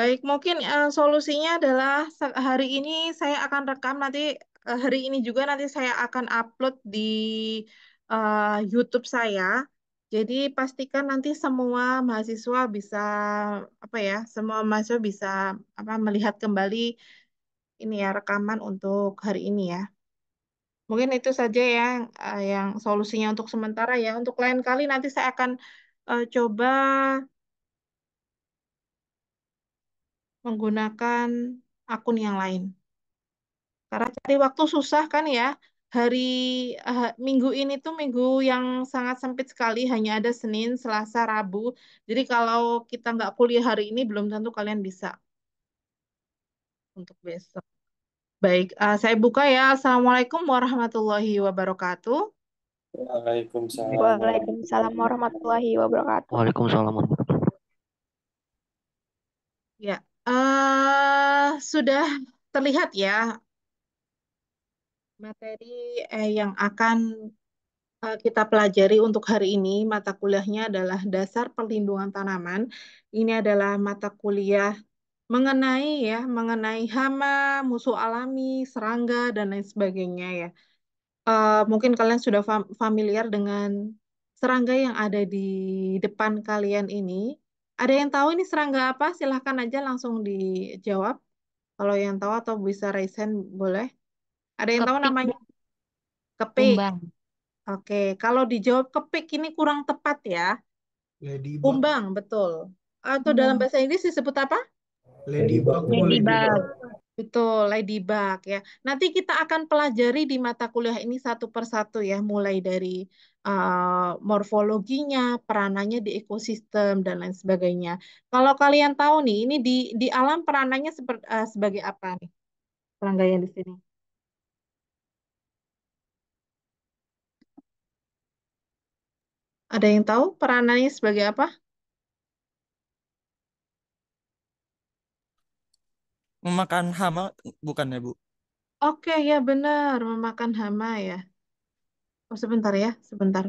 Baik, mungkin uh, solusinya adalah hari ini saya akan rekam nanti uh, hari ini juga nanti saya akan upload di uh, YouTube saya. Jadi pastikan nanti semua mahasiswa bisa apa ya, semua mahasiswa bisa apa melihat kembali ini ya rekaman untuk hari ini ya. Mungkin itu saja ya yang solusinya untuk sementara ya. Untuk lain kali nanti saya akan uh, coba menggunakan akun yang lain. Karena cari waktu susah kan ya. Hari uh, minggu ini tuh minggu yang sangat sempit sekali, hanya ada Senin, Selasa, Rabu. Jadi kalau kita nggak kuliah hari ini, belum tentu kalian bisa untuk besok. Baik, uh, saya buka ya. Assalamualaikum warahmatullahi wabarakatuh. Waalaikumsalam. Waalaikumsalam warahmatullahi wabarakatuh. Waalaikumsalam warahmatullahi wabarakatuh. Ya. Uh, sudah terlihat ya materi eh, yang akan uh, kita pelajari untuk hari ini. Mata kuliahnya adalah dasar perlindungan tanaman. Ini adalah mata kuliah mengenai ya mengenai hama, musuh alami, serangga dan lain sebagainya ya. Uh, mungkin kalian sudah fam familiar dengan serangga yang ada di depan kalian ini ada yang tahu ini serangga apa? Silahkan aja langsung dijawab. Kalau yang tahu atau bisa raise hand boleh. Ada yang tahu namanya? Kepik. Oke, kalau dijawab kepik ini kurang tepat ya. Ladybug. Kumbang, betul. Atau dalam bahasa Inggris disebut apa? Ladybug. Ladybug. Betul, Ladybug ya. Nanti kita akan pelajari di mata kuliah ini satu persatu ya, mulai dari uh, morfologinya, peranannya di ekosistem dan lain sebagainya. Kalau kalian tahu nih, ini di di alam peranannya seperti, uh, eh, sebagai apa nih? yang di sini. Ada yang tahu peranannya sebagai apa? Memakan hama bukan ya, Bu? Oke, ya benar. Memakan hama ya. Oh, sebentar ya, sebentar.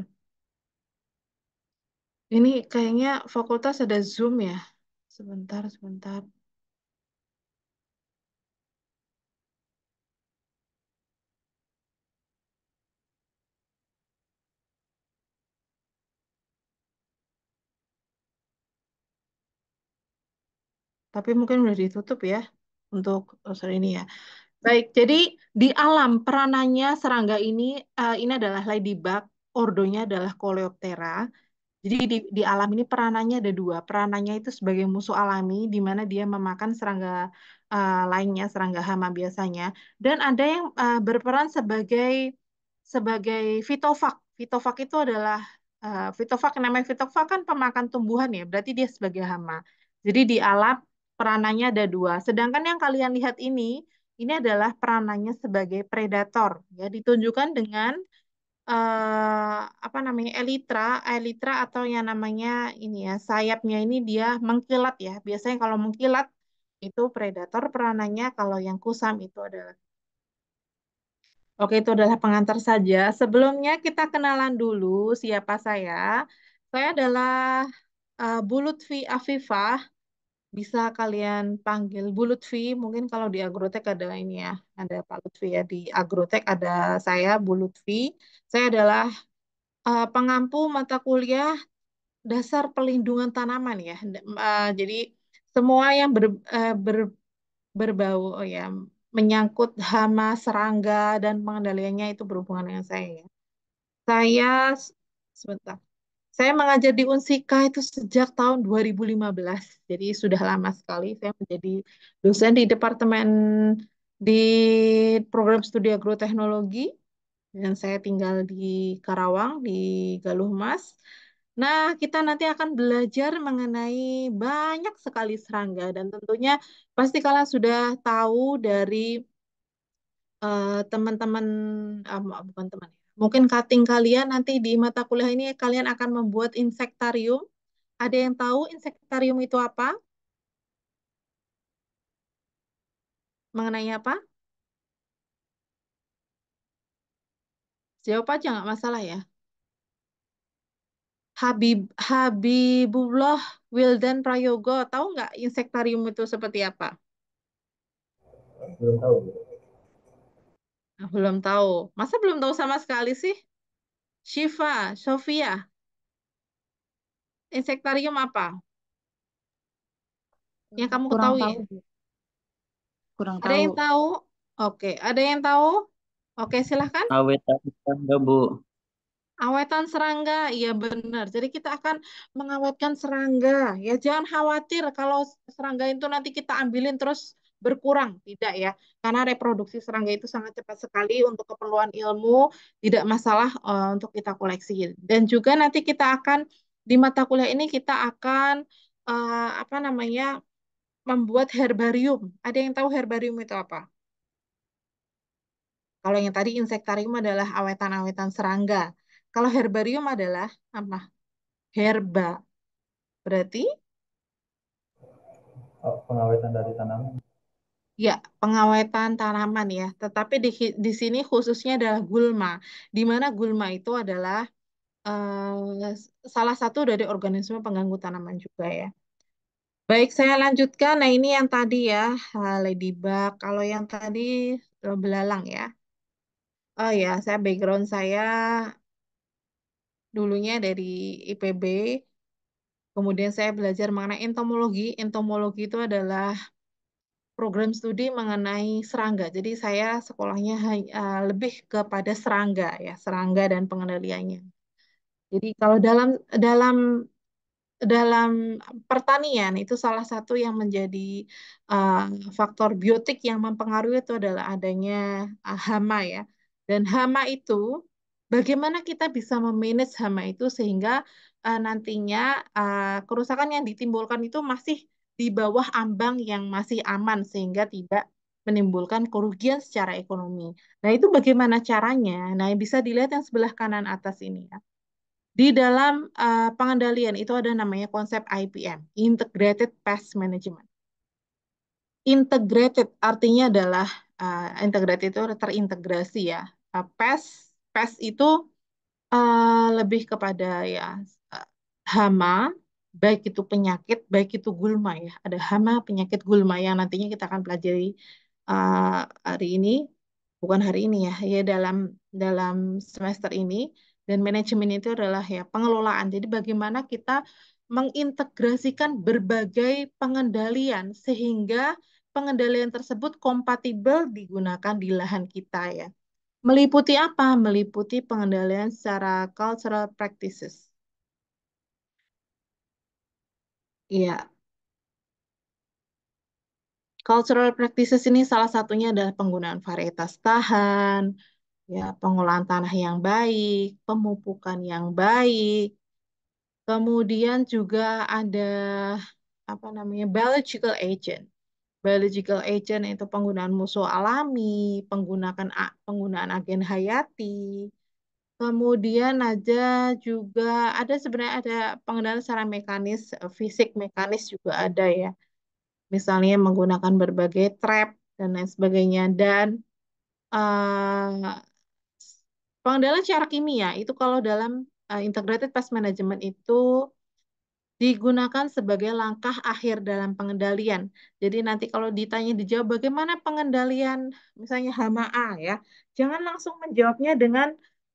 Ini kayaknya fakultas ada Zoom ya. Sebentar, sebentar. Tapi mungkin udah ditutup ya untuk user oh, ini ya. Baik, jadi di alam peranannya serangga ini uh, ini adalah ladybug, ordonya adalah Coleoptera. Jadi di, di alam ini peranannya ada dua. Peranannya itu sebagai musuh alami di mana dia memakan serangga uh, lainnya, serangga hama biasanya. Dan ada yang uh, berperan sebagai sebagai fitofag. Fitofag itu adalah uh, namanya fitofag kan pemakan tumbuhan ya berarti dia sebagai hama jadi di alam peranannya ada dua. Sedangkan yang kalian lihat ini, ini adalah peranannya sebagai predator. Ya, ditunjukkan dengan uh, apa namanya elitra, elitra atau yang namanya ini ya sayapnya ini dia mengkilat ya. Biasanya kalau mengkilat itu predator peranannya, kalau yang kusam itu adalah Oke, itu adalah pengantar saja. Sebelumnya kita kenalan dulu siapa saya. Saya adalah uh, eh, Bulutvi Afifah bisa kalian panggil Bu Lutfi. Mungkin kalau di Agrotek ada ini ya, ada Pak Lutfi ya. Di Agrotek ada saya, Bu Lutfi. Saya adalah uh, pengampu mata kuliah dasar pelindungan tanaman ya. Uh, jadi semua yang ber, uh, ber, berbau oh ya menyangkut hama, serangga, dan pengendaliannya itu berhubungan dengan saya ya. Saya, sebentar, saya mengajar di Unsika itu sejak tahun 2015. Jadi sudah lama sekali saya menjadi dosen di departemen di program studi agroteknologi dan saya tinggal di Karawang di Galuh Mas. Nah, kita nanti akan belajar mengenai banyak sekali serangga dan tentunya pasti kalian sudah tahu dari eh, teman-teman uh, uh, bukan teman ya. Mungkin cutting kalian nanti di mata kuliah ini kalian akan membuat insektarium. Ada yang tahu insektarium itu apa? Mengenai apa? Jawab aja nggak masalah ya. Habib Habibullah Wildan Prayogo, tahu nggak insektarium itu seperti apa? Belum tahu. Belum tahu. Masa belum tahu sama sekali sih? Shiva, Sofia. Insektarium apa? Hmm, yang kamu Kurang ketahui? Tahu. Kurang Ada tahu. yang tahu? Oke, ada yang tahu? Oke, silahkan. Awetan serangga, Bu. Awetan serangga, iya benar. Jadi kita akan mengawetkan serangga. Ya jangan khawatir kalau serangga itu nanti kita ambilin terus berkurang tidak ya karena reproduksi serangga itu sangat cepat sekali untuk keperluan ilmu tidak masalah uh, untuk kita koleksi dan juga nanti kita akan di mata kuliah ini kita akan uh, apa namanya membuat herbarium ada yang tahu herbarium itu apa kalau yang tadi insektarium adalah awetan-awetan serangga kalau herbarium adalah apa herba berarti pengawetan dari tanaman Ya, pengawetan tanaman ya. Tetapi di, di sini khususnya adalah gulma, di mana gulma itu adalah uh, salah satu dari organisme pengganggu tanaman juga ya. Baik, saya lanjutkan. Nah, ini yang tadi ya, eh, ladybug. Kalau yang tadi eh, belalang ya. Oh ya, saya background saya dulunya dari IPB. Kemudian saya belajar mengenai entomologi. Entomologi itu adalah program studi mengenai serangga. Jadi saya sekolahnya eh, lebih kepada serangga ya, serangga dan pengendaliannya. Jadi kalau dalam dalam dalam pertanian itu salah satu yang menjadi uh, faktor biotik yang mempengaruhi itu adalah adanya uh, hama ya. Dan hama itu bagaimana kita bisa memanage hama itu sehingga uh, nantinya uh, kerusakan yang ditimbulkan itu masih di bawah ambang yang masih aman sehingga tidak menimbulkan kerugian secara ekonomi. Nah, itu bagaimana caranya? Nah, yang bisa dilihat yang sebelah kanan atas ini ya. Di dalam uh, pengendalian itu ada namanya konsep IPM, Integrated Pest Management. Integrated artinya adalah uh, integrated itu terintegrasi ya. Uh, pest, pest itu uh, lebih kepada ya hama, baik itu penyakit, baik itu gulma ya. Ada hama penyakit gulma yang nantinya kita akan pelajari uh, hari ini, bukan hari ini ya, ya dalam dalam semester ini. Dan manajemen itu adalah ya pengelolaan. Jadi bagaimana kita mengintegrasikan berbagai pengendalian sehingga pengendalian tersebut kompatibel digunakan di lahan kita ya. Meliputi apa? Meliputi pengendalian secara cultural practices Iya. Cultural practices ini salah satunya adalah penggunaan varietas tahan, ya, pengolahan tanah yang baik, pemupukan yang baik, kemudian juga ada apa namanya biological agent. Biological agent itu penggunaan musuh alami, penggunaan penggunaan agen hayati, Kemudian ada juga ada sebenarnya ada pengendalian secara mekanis, fisik mekanis juga ada ya. Misalnya menggunakan berbagai trap dan lain sebagainya dan uh, pengendalian secara kimia itu kalau dalam uh, integrated pest management itu digunakan sebagai langkah akhir dalam pengendalian. Jadi nanti kalau ditanya dijawab bagaimana pengendalian misalnya hama A ya, jangan langsung menjawabnya dengan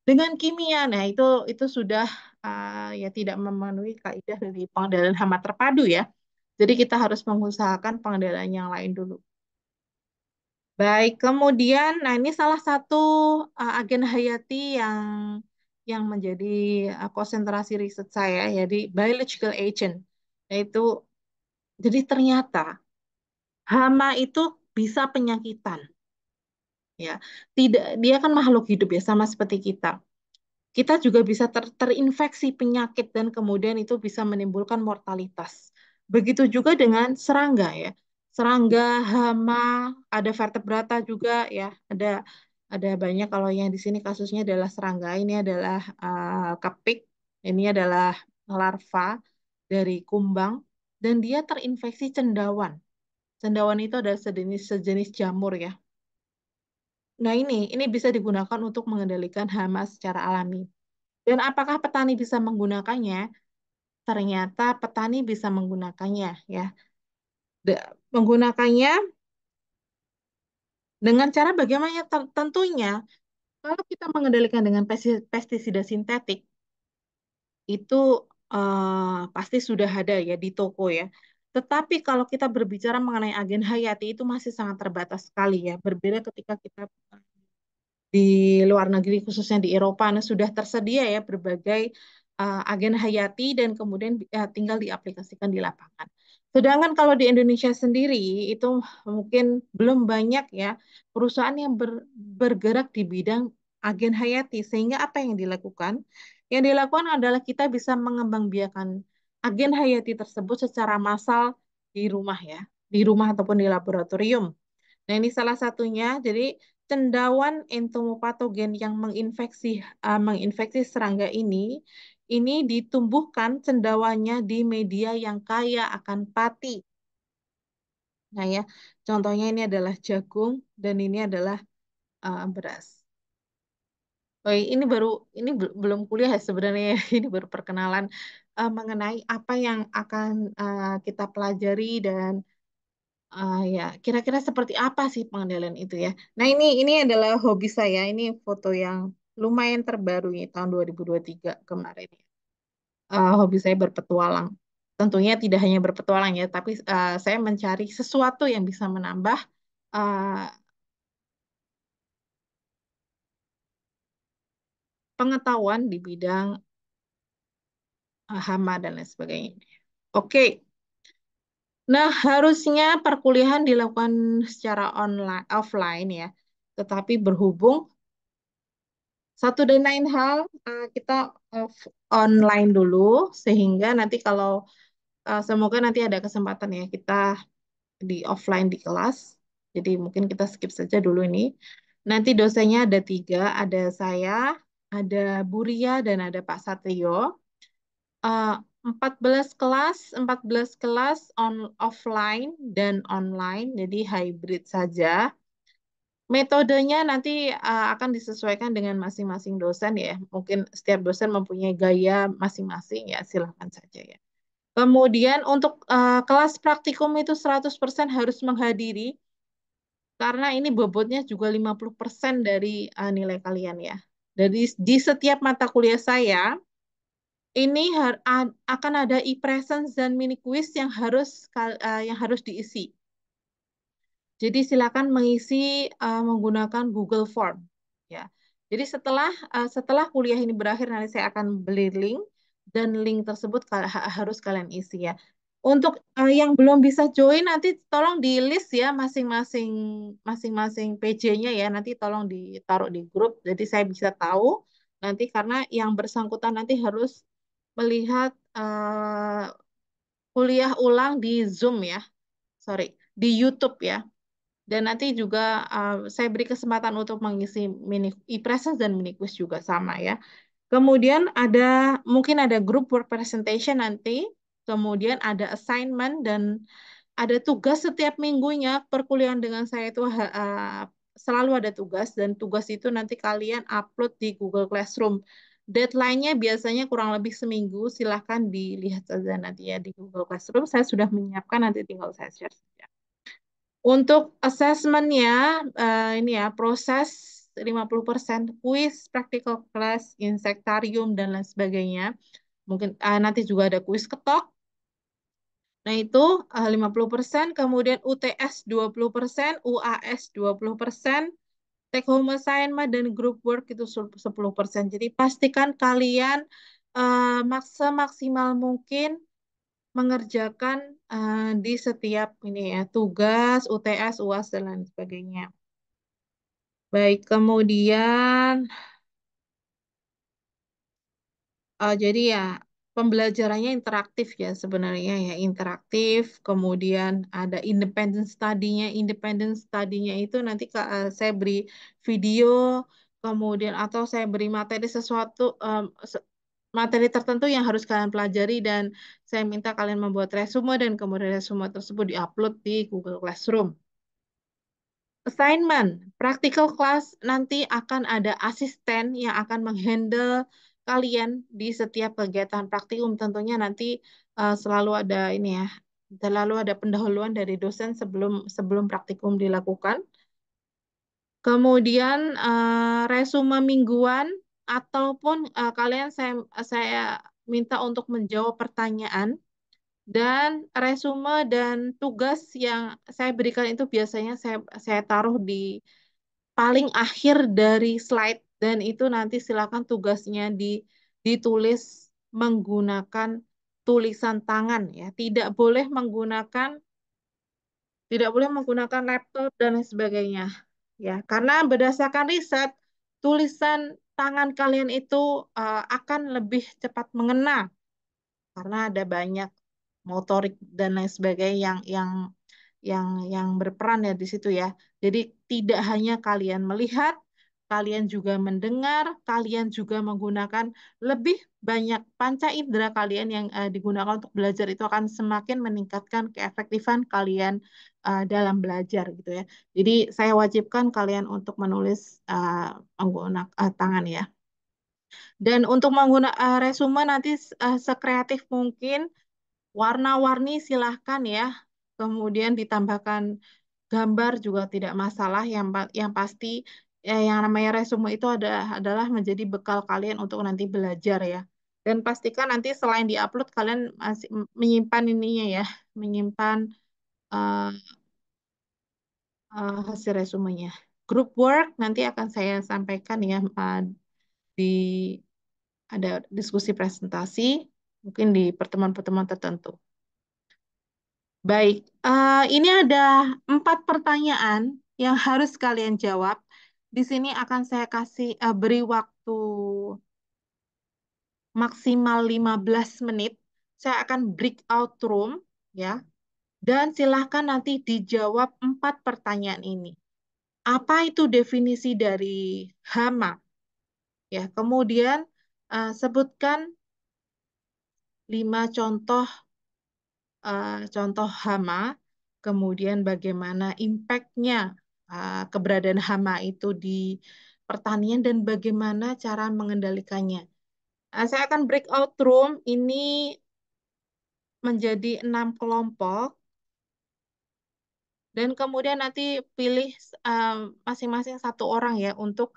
dengan kimia. Nah, itu itu sudah uh, ya tidak memenuhi kaidah dari pengendalian hama terpadu ya. Jadi kita harus mengusahakan pengendalian yang lain dulu. Baik, kemudian nah ini salah satu uh, agen hayati yang yang menjadi uh, konsentrasi riset saya jadi biological agent yaitu jadi ternyata hama itu bisa penyakitan ya tidak dia kan makhluk hidup ya sama seperti kita kita juga bisa ter terinfeksi penyakit dan kemudian itu bisa menimbulkan mortalitas begitu juga dengan serangga ya serangga hama ada vertebrata juga ya ada ada banyak kalau yang di sini kasusnya adalah serangga ini adalah uh, kepik ini adalah larva dari kumbang dan dia terinfeksi cendawan. Cendawan itu adalah sejenis sejenis jamur ya. Nah ini, ini bisa digunakan untuk mengendalikan hama secara alami. Dan apakah petani bisa menggunakannya? Ternyata petani bisa menggunakannya, ya. De menggunakannya dengan cara bagaimana? Tentunya kalau kita mengendalikan dengan pestisida sintetik, itu uh, pasti sudah ada ya di toko ya. Tetapi kalau kita berbicara mengenai agen hayati itu masih sangat terbatas sekali ya. Berbeda ketika kita di luar negeri khususnya di Eropa nah, sudah tersedia ya berbagai uh, agen hayati dan kemudian uh, tinggal diaplikasikan di lapangan. Sedangkan kalau di Indonesia sendiri itu mungkin belum banyak ya perusahaan yang ber, bergerak di bidang agen hayati sehingga apa yang dilakukan? Yang dilakukan adalah kita bisa mengembangbiakan agen hayati tersebut secara massal di rumah ya, di rumah ataupun di laboratorium. Nah, ini salah satunya. Jadi, cendawan entomopatogen yang menginfeksi uh, menginfeksi serangga ini ini ditumbuhkan cendawanya di media yang kaya akan pati. Nah, ya. Contohnya ini adalah jagung dan ini adalah uh, beras. Oh ini baru ini belum kuliah ya sebenarnya ya, ini baru perkenalan uh, mengenai apa yang akan uh, kita pelajari dan uh, ya kira-kira seperti apa sih pengendalian itu ya. Nah ini ini adalah hobi saya. Ini foto yang lumayan terbaru ini tahun 2023 kemarin. Uh, hobi saya berpetualang. Tentunya tidak hanya berpetualang ya, tapi uh, saya mencari sesuatu yang bisa menambah uh, pengetahuan di bidang hama dan lain sebagainya. Oke. Nah, harusnya perkuliahan dilakukan secara online offline ya. Tetapi berhubung satu dan lain hal eh, kita off online dulu sehingga nanti kalau eh, semoga nanti ada kesempatan ya kita di offline di kelas. Jadi mungkin kita skip saja dulu ini. Nanti dosennya ada tiga, ada saya, ada Buria, dan ada Pak Satrio uh, eh, 14 kelas, 14 kelas on offline dan online, jadi hybrid saja. Metodenya nanti uh, akan disesuaikan dengan masing-masing dosen ya. Mungkin setiap dosen mempunyai gaya masing-masing ya, silahkan saja ya. Kemudian untuk uh, kelas praktikum itu 100% harus menghadiri karena ini bobotnya juga 50% dari uh, nilai kalian ya. Dari di setiap mata kuliah saya ini akan ada e-presence dan mini quiz yang harus eh, yang harus diisi. Jadi silakan mengisi eh, menggunakan Google Form ya. Jadi setelah eh, setelah kuliah ini berakhir nanti saya akan beli link dan link tersebut harus kalian isi ya. Untuk yang belum bisa join nanti tolong di list ya masing-masing masing-masing PJ-nya ya nanti tolong ditaruh di grup jadi saya bisa tahu nanti karena yang bersangkutan nanti harus melihat uh, kuliah ulang di Zoom ya, sorry, di YouTube ya. Dan nanti juga uh, saya beri kesempatan untuk mengisi mini e-presence dan mini quiz juga sama ya. Kemudian ada mungkin ada group work presentation nanti, kemudian ada assignment dan ada tugas setiap minggunya perkuliahan dengan saya itu uh, selalu ada tugas dan tugas itu nanti kalian upload di Google Classroom. Deadline-nya biasanya kurang lebih seminggu. Silahkan dilihat saja nanti ya di Google Classroom. Saya sudah menyiapkan, nanti tinggal saya share saja. Untuk assessment-nya, uh, ini ya, proses 50%, kuis, practical class, insektarium, dan lain sebagainya. Mungkin uh, nanti juga ada kuis ketok. Nah, itu eh, uh, 50%, kemudian UTS 20%, UAS 20%, take home assignment dan group work itu 10%. Jadi pastikan kalian uh, maksimal mungkin mengerjakan uh, di setiap ini ya tugas, UTS, UAS dan lain sebagainya. Baik, kemudian uh, jadi ya pembelajarannya interaktif ya sebenarnya ya interaktif kemudian ada independent studinya independent studinya itu nanti ke, uh, saya beri video kemudian atau saya beri materi sesuatu um, se materi tertentu yang harus kalian pelajari dan saya minta kalian membuat resume dan kemudian resume tersebut diupload di Google Classroom assignment practical class nanti akan ada asisten yang akan menghandle kalian di setiap kegiatan praktikum tentunya nanti uh, selalu ada ini ya selalu ada pendahuluan dari dosen sebelum sebelum praktikum dilakukan kemudian uh, resume mingguan ataupun uh, kalian saya saya minta untuk menjawab pertanyaan dan resume dan tugas yang saya berikan itu biasanya saya saya taruh di paling akhir dari slide dan itu nanti silakan tugasnya di ditulis menggunakan tulisan tangan ya tidak boleh menggunakan tidak boleh menggunakan laptop dan lain sebagainya ya karena berdasarkan riset tulisan tangan kalian itu uh, akan lebih cepat mengena karena ada banyak motorik dan lain sebagainya yang yang yang yang berperan ya di situ ya jadi tidak hanya kalian melihat kalian juga mendengar, kalian juga menggunakan lebih banyak panca indera kalian yang uh, digunakan untuk belajar itu akan semakin meningkatkan keefektifan kalian uh, dalam belajar gitu ya. Jadi saya wajibkan kalian untuk menulis uh, eh, menggunakan uh, tangan ya. Dan untuk menggunakan uh, resume nanti uh, sekreatif mungkin, warna-warni silahkan ya. Kemudian ditambahkan gambar juga tidak masalah yang yang pasti ya, yang namanya resume itu ada adalah menjadi bekal kalian untuk nanti belajar ya. Dan pastikan nanti selain diupload kalian masih menyimpan ininya ya, menyimpan uh, uh, hasil resumenya. Group work nanti akan saya sampaikan ya uh, di ada diskusi presentasi mungkin di pertemuan-pertemuan tertentu. Baik, uh, ini ada empat pertanyaan yang harus kalian jawab di sini akan saya kasih uh, beri waktu maksimal 15 menit. Saya akan break out room ya. Dan silahkan nanti dijawab empat pertanyaan ini. Apa itu definisi dari hama? Ya, kemudian uh, sebutkan lima contoh uh, contoh hama, kemudian bagaimana impactnya Eh, keberadaan hama itu di pertanian dan bagaimana cara mengendalikannya. Uh, saya akan breakout room ini menjadi enam kelompok dan kemudian nanti pilih eh, masing-masing uh, satu orang ya untuk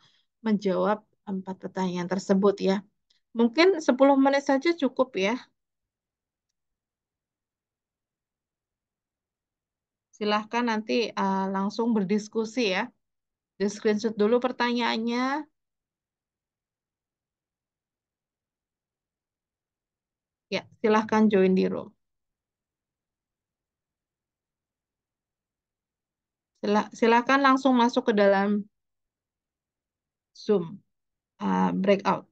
menjawab empat pertanyaan tersebut ya. Mungkin 10 menit saja cukup ya. silahkan nanti uh, langsung berdiskusi ya. Di screenshot dulu pertanyaannya. Ya, silahkan join di room. Sila, silahkan langsung masuk ke dalam Zoom uh, breakout.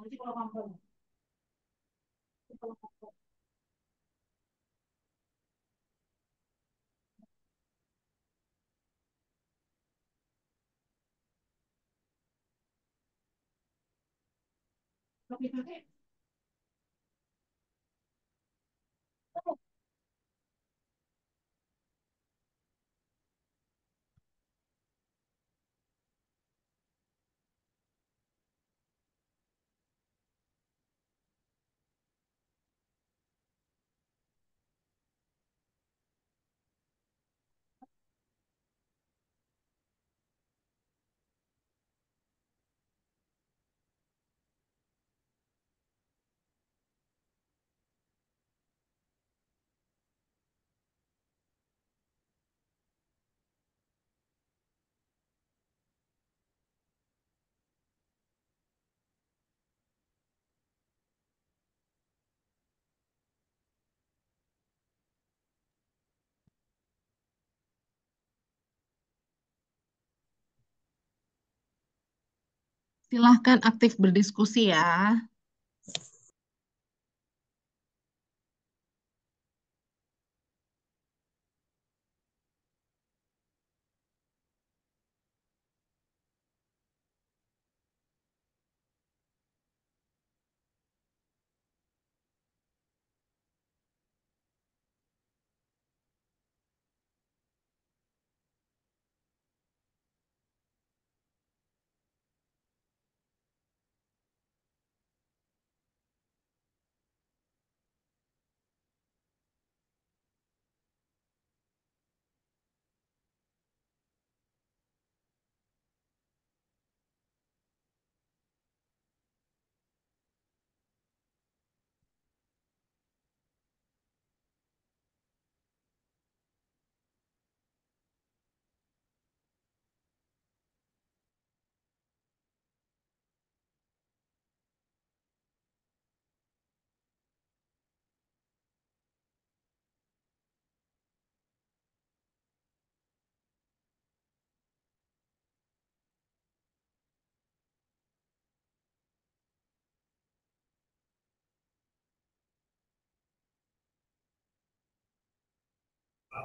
Nanti kalau kampung. Kalau kampung. Tapi pakai Silahkan aktif berdiskusi ya.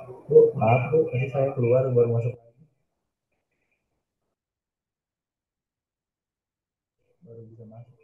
Bu, maaf Bu, ini saya keluar baru masuk lagi. Baru bisa masuk.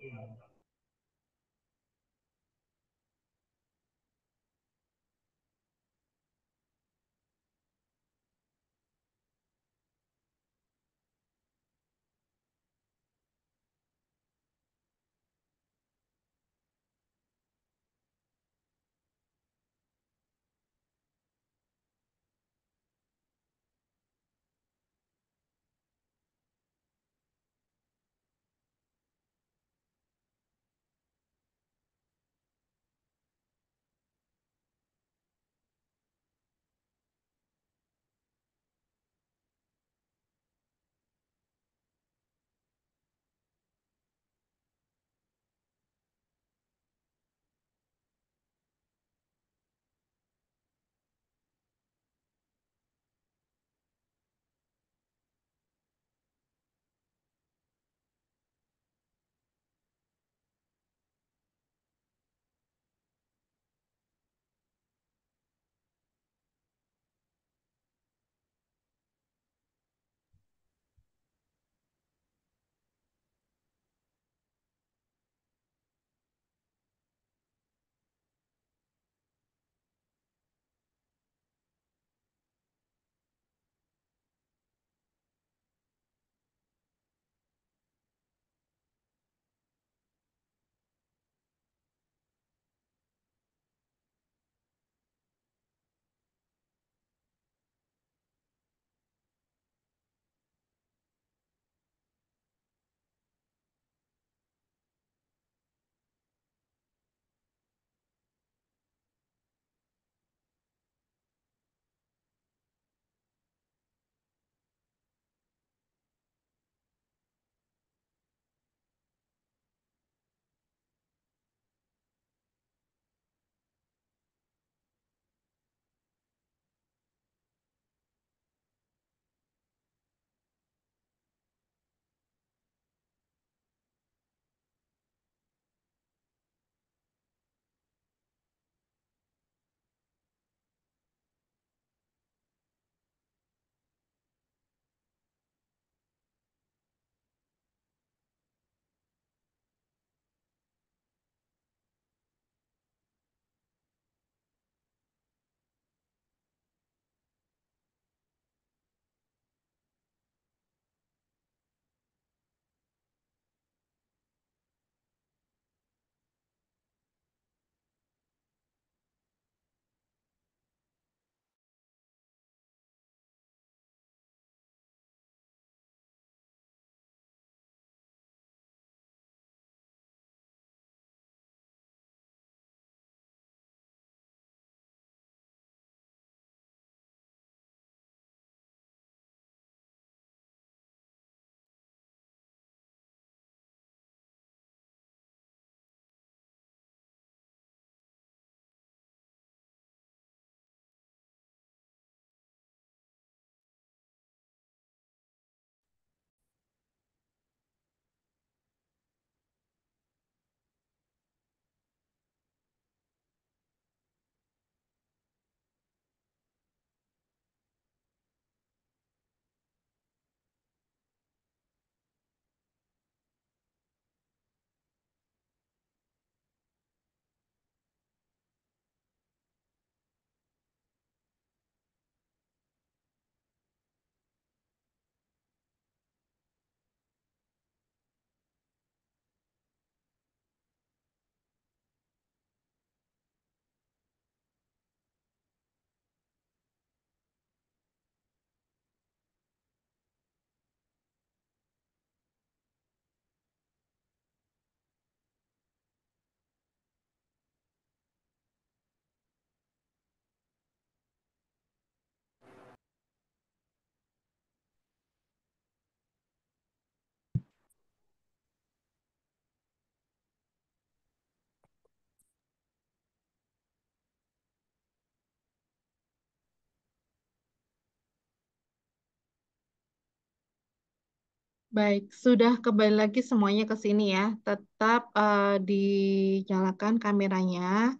Baik, sudah kembali lagi semuanya ke sini ya. Tetap uh, dinyalakan kameranya.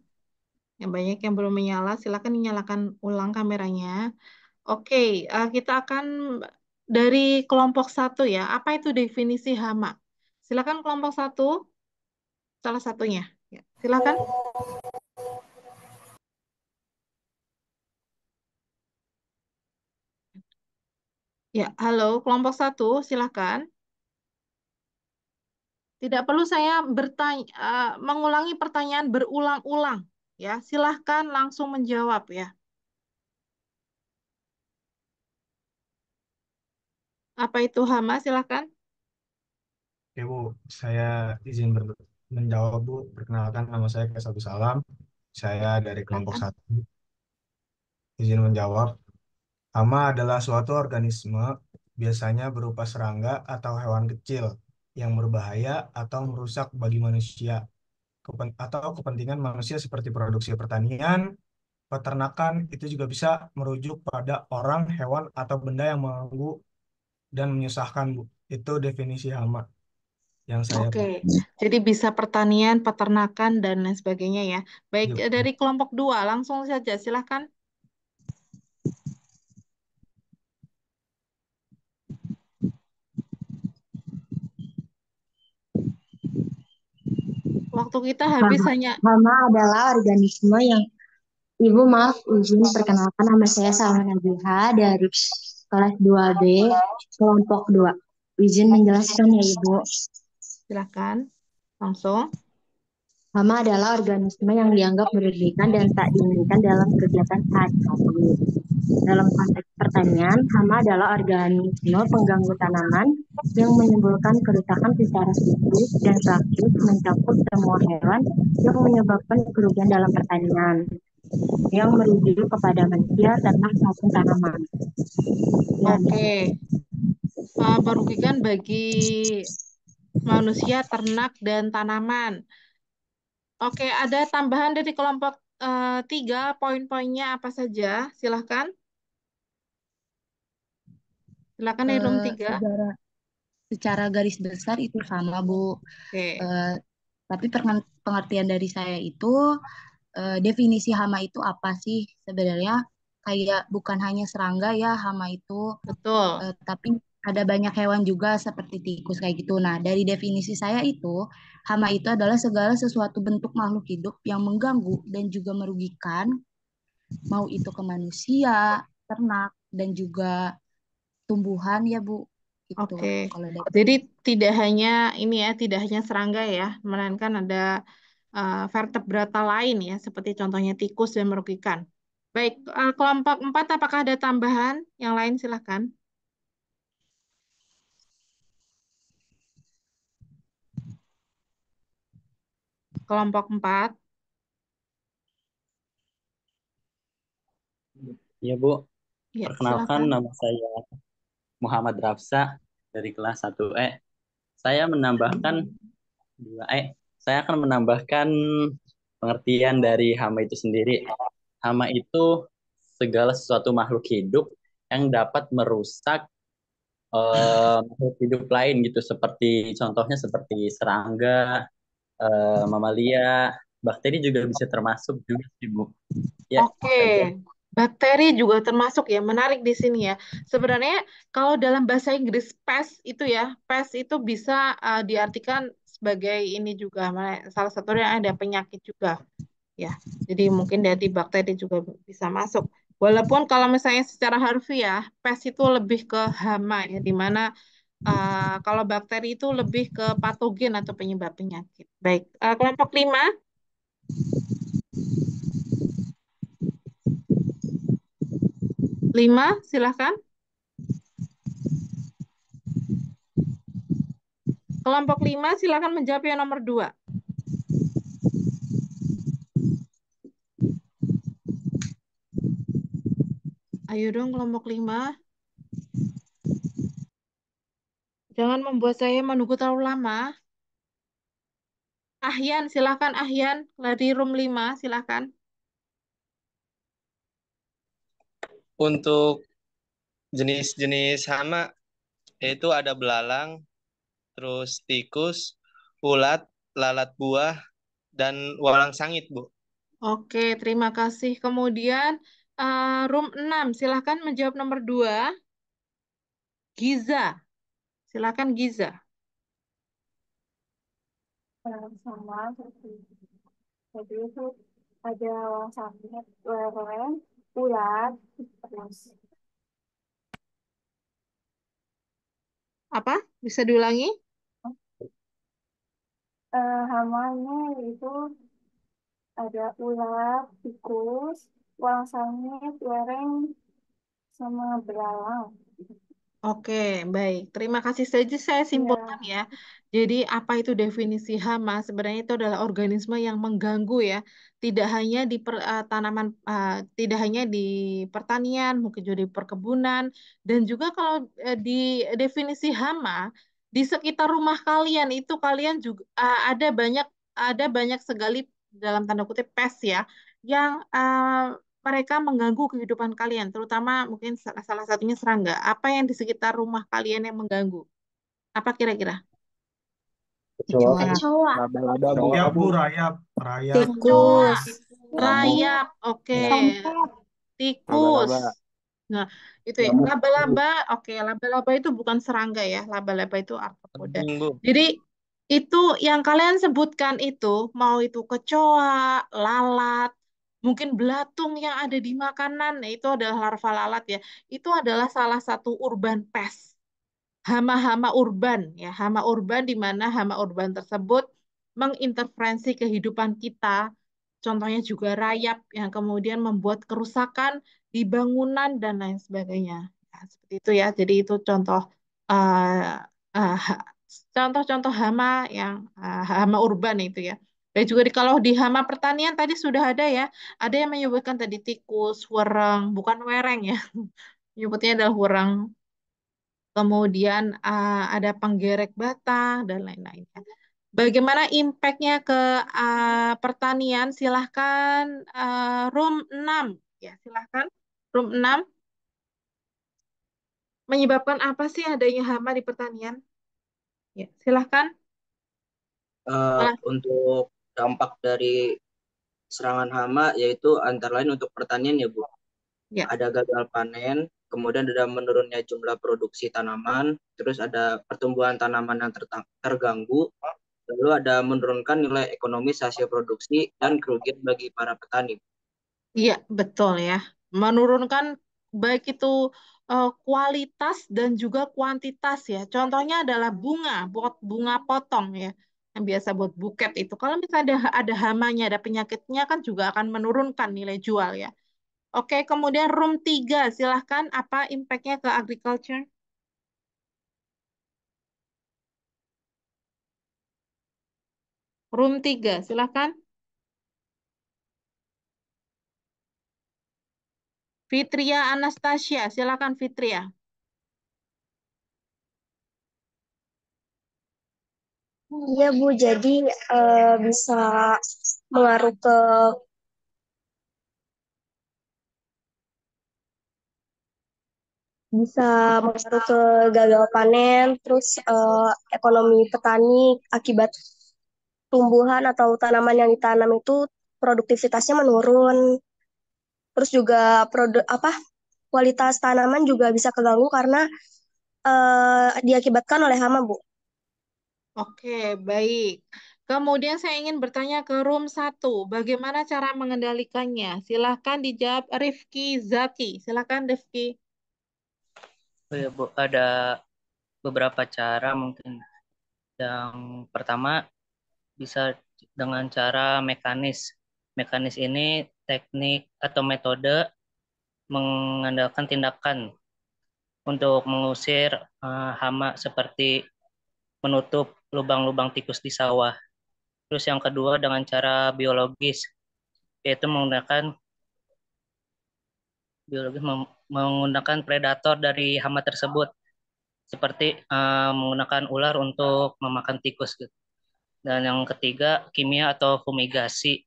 Yang banyak yang belum menyala, silakan dinyalakan ulang kameranya. Oke, uh, kita akan dari kelompok satu ya. Apa itu definisi hama? Silakan kelompok satu, salah satunya. Ya, silakan. Ya, halo, kelompok satu, silahkan. Tidak perlu saya bertanya, uh, mengulangi pertanyaan berulang-ulang. Ya, silahkan langsung menjawab ya. Apa itu hama? Silahkan. Oke, Bu. Saya izin menjawab, Bu. Perkenalkan, nama saya Kaisal Salam. Saya dari kelompok satu. Izin menjawab. Hama adalah suatu organisme biasanya berupa serangga atau hewan kecil yang berbahaya atau merusak bagi manusia atau kepentingan manusia seperti produksi pertanian, peternakan itu juga bisa merujuk pada orang, hewan atau benda yang mengganggu dan menyusahkan, Bu. Itu definisi hama yang saya Oke, jadi bisa pertanian, peternakan dan lain sebagainya ya. Baik, Yuk. Iya, eh, dari kelompok dua langsung saja silahkan. Waktu kita habis hanya Mama adalah organisme yang Ibu maaf izin perkenalkan nama saya Salma Nabiha dari kelas 2B kelompok 2. Izin menjelaskan ya Ibu. Silakan. Langsung. Mama adalah organisme yang dianggap merugikan dan tak diinginkan dalam kegiatan sehari-hari. Dalam konteks pertanian, hama adalah organisme pengganggu tanaman yang menimbulkan kerusakan secara fisik dan praktis mencakup semua hewan yang menyebabkan kerugian dalam pertanian yang merujuk kepada manusia, ternak maupun tanaman. Oke. Okay. Eh, uh, bagi manusia, ternak dan tanaman. Oke, okay, ada tambahan dari kelompok uh, tiga poin-poinnya apa saja? Silahkan. Silakan uh, room eh, tiga secara secara garis besar itu sama, Bu. Okay. Uh, eh, tapi pengertian dari saya itu uh, definisi hama itu apa sih sebenarnya? Kayak bukan hanya serangga ya hama itu, Betul. Uh, tapi ada banyak hewan juga seperti tikus kayak gitu. Nah, dari definisi saya itu, hama itu adalah segala sesuatu bentuk makhluk hidup yang mengganggu dan juga merugikan, mau itu ke manusia, ternak, dan juga tumbuhan ya Bu. Itu Oke. kalau Jadi tidak hanya ini ya, tidak hanya serangga ya, melainkan ada uh, vertebrata lain ya, seperti contohnya tikus dan merugikan. Baik, uh, kelompok empat, apakah ada tambahan? Yang lain silahkan. Kelompok empat. Ya, Bu. Ya, Perkenalkan silakan. nama saya Muhammad Rafsa dari kelas 1E. Saya menambahkan dua e Saya akan menambahkan pengertian dari hama itu sendiri. Hama itu segala sesuatu makhluk hidup yang dapat merusak uh, makhluk hidup lain gitu seperti contohnya seperti serangga, uh, mamalia, bakteri juga bisa termasuk juga sih Bu. Ya. Oke. Okay. Bakteri juga termasuk ya, menarik di sini ya. Sebenarnya kalau dalam bahasa Inggris pest itu ya, pest itu bisa uh, diartikan sebagai ini juga, salah satunya ada penyakit juga. Ya, jadi mungkin dari bakteri juga bisa masuk. Walaupun kalau misalnya secara harfiah, ya, pest itu lebih ke hama ya, dimana uh, eh, kalau bakteri itu lebih ke patogen atau penyebab penyakit. Baik, uh, kelompok lima. Lima, silahkan. Kelompok lima, silahkan menjawab yang nomor dua. Ayo dong kelompok lima. Jangan membuat saya menunggu terlalu lama. Ahyan, silakan Ahyan. Dari room 5, silahkan. untuk jenis-jenis hama yaitu ada belalang, terus tikus, ulat, lalat buah, dan walang sangit, Bu. Oke, terima kasih. Kemudian uh, room 6, silahkan menjawab nomor 2. Giza. Silahkan Giza. sama, jadi itu ada walang sangit, ular terus apa bisa diulangi uh, hamanya itu ada ular tikus uang sangit lereng sama belalang Oke, baik. Terima kasih saja saya iya. simpulkan ya. ya. Jadi apa itu definisi hama? Sebenarnya itu adalah organisme yang mengganggu ya, tidak hanya di per, uh, tanaman, uh, tidak hanya di pertanian, mungkin juga di perkebunan, dan juga kalau uh, di definisi hama di sekitar rumah kalian itu kalian juga uh, ada banyak ada banyak sekali dalam tanda kutip pes ya yang uh, mereka mengganggu kehidupan kalian, terutama mungkin salah satunya serangga. Apa yang di sekitar rumah kalian yang mengganggu? Apa kira-kira? Kecoa. Kecoa. Laba-laba. Rayap, Bu, rayap. Rayap. Tikus. Rayap, oke. Okay. Tikus. Nah, itu ya. Laba-laba, oke. Okay. Laba-laba itu bukan serangga ya. Laba-laba itu arthropoda. Jadi, itu yang kalian sebutkan itu, mau itu kecoa, lalat, mungkin belatung yang ada di makanan, itu adalah larva lalat ya. Itu adalah salah satu urban pest hama-hama urban ya hama urban di mana hama urban tersebut menginterferensi kehidupan kita contohnya juga rayap yang kemudian membuat kerusakan di bangunan dan lain sebagainya ya, seperti itu ya jadi itu contoh uh, uh, hama yang uh, hama urban itu ya baik juga di, kalau di hama pertanian tadi sudah ada ya ada yang menyebutkan tadi tikus wereng bukan wereng ya menyebutnya adalah wereng kemudian uh, ada penggerek bata dan lain lain ya. Bagaimana impactnya ke uh, pertanian? Silahkan uh, room 6 ya, silahkan room 6. Menyebabkan apa sih adanya hama di pertanian? Ya, silahkan. Uh, untuk dampak dari serangan hama yaitu antara lain untuk pertanian ya Bu. Ya. Ada gagal panen, kemudian ada menurunnya jumlah produksi tanaman, terus ada pertumbuhan tanaman yang terganggu, lalu ada menurunkan nilai ekonomi hasil produksi dan kerugian bagi para petani. Iya, betul ya. Menurunkan baik itu uh, kualitas dan juga kuantitas ya. Contohnya adalah bunga, buat bunga potong ya yang biasa buat buket itu. Kalau misalnya ada, ada hamanya, ada penyakitnya kan juga akan menurunkan nilai jual ya. Oke, kemudian room 3, silahkan apa impact-nya ke agriculture? Room 3, silahkan. Fitria Anastasia, silahkan Fitria. Iya Bu, jadi uh, bisa mengaruh ke bisa masuk ke gagal panen, terus uh, ekonomi petani akibat tumbuhan atau tanaman yang ditanam itu produktivitasnya menurun. Terus juga produk apa kualitas tanaman juga bisa keganggu karena uh, diakibatkan oleh hama, Bu. Oke, baik. Kemudian saya ingin bertanya ke room satu, bagaimana cara mengendalikannya? Silahkan dijawab Rifki Zaki. Silahkan Rifki ada beberapa cara mungkin. Yang pertama bisa dengan cara mekanis. Mekanis ini teknik atau metode mengandalkan tindakan untuk mengusir uh, hama seperti menutup lubang-lubang tikus di sawah. Terus yang kedua dengan cara biologis, yaitu menggunakan biologis menggunakan predator dari hama tersebut seperti uh, menggunakan ular untuk memakan tikus gitu. Dan yang ketiga kimia atau fumigasi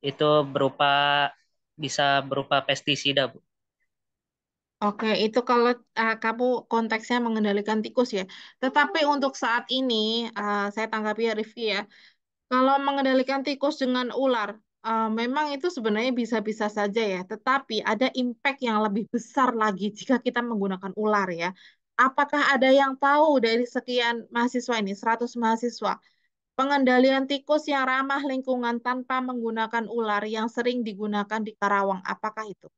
itu berupa bisa berupa pestisida, Bu. Oke, itu kalau uh, kamu konteksnya mengendalikan tikus ya. Tetapi untuk saat ini, uh, saya tanggapi ya Rifki ya, kalau mengendalikan tikus dengan ular, uh, memang itu sebenarnya bisa-bisa saja ya, tetapi ada impact yang lebih besar lagi jika kita menggunakan ular ya. Apakah ada yang tahu dari sekian mahasiswa ini, 100 mahasiswa, pengendalian tikus yang ramah lingkungan tanpa menggunakan ular yang sering digunakan di Karawang, apakah itu?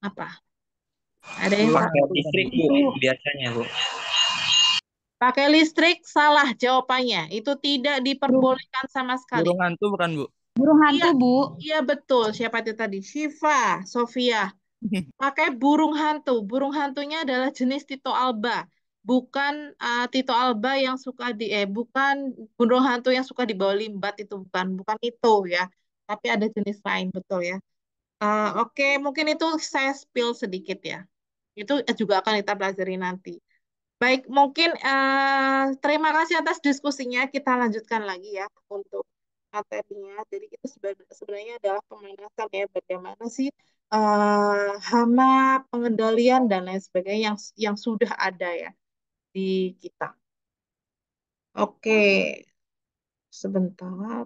Apa? Ada yang tahu? biasanya bu. Pakai listrik salah jawabannya. Itu tidak diperbolehkan sama sekali. Burung hantu bukan, Bu? Burung hantu, iya. Bu. Iya, betul. Siapa itu tadi? Shiva, Sofia. Pakai burung hantu. Burung hantunya adalah jenis Tito alba. Bukan uh, Tito alba yang suka di eh bukan burung hantu yang suka di bawah limbat itu bukan, bukan itu ya. Tapi ada jenis lain, betul ya. Uh, Oke, okay. mungkin itu saya spill sedikit ya. Itu juga akan kita pelajari nanti. Baik, mungkin uh, terima kasih atas diskusinya. Kita lanjutkan lagi ya untuk materinya. Jadi kita sebenarnya adalah pemanasan ya bagaimana sih uh, hama pengendalian dan lain sebagainya yang yang sudah ada ya di kita. Oke, sebentar.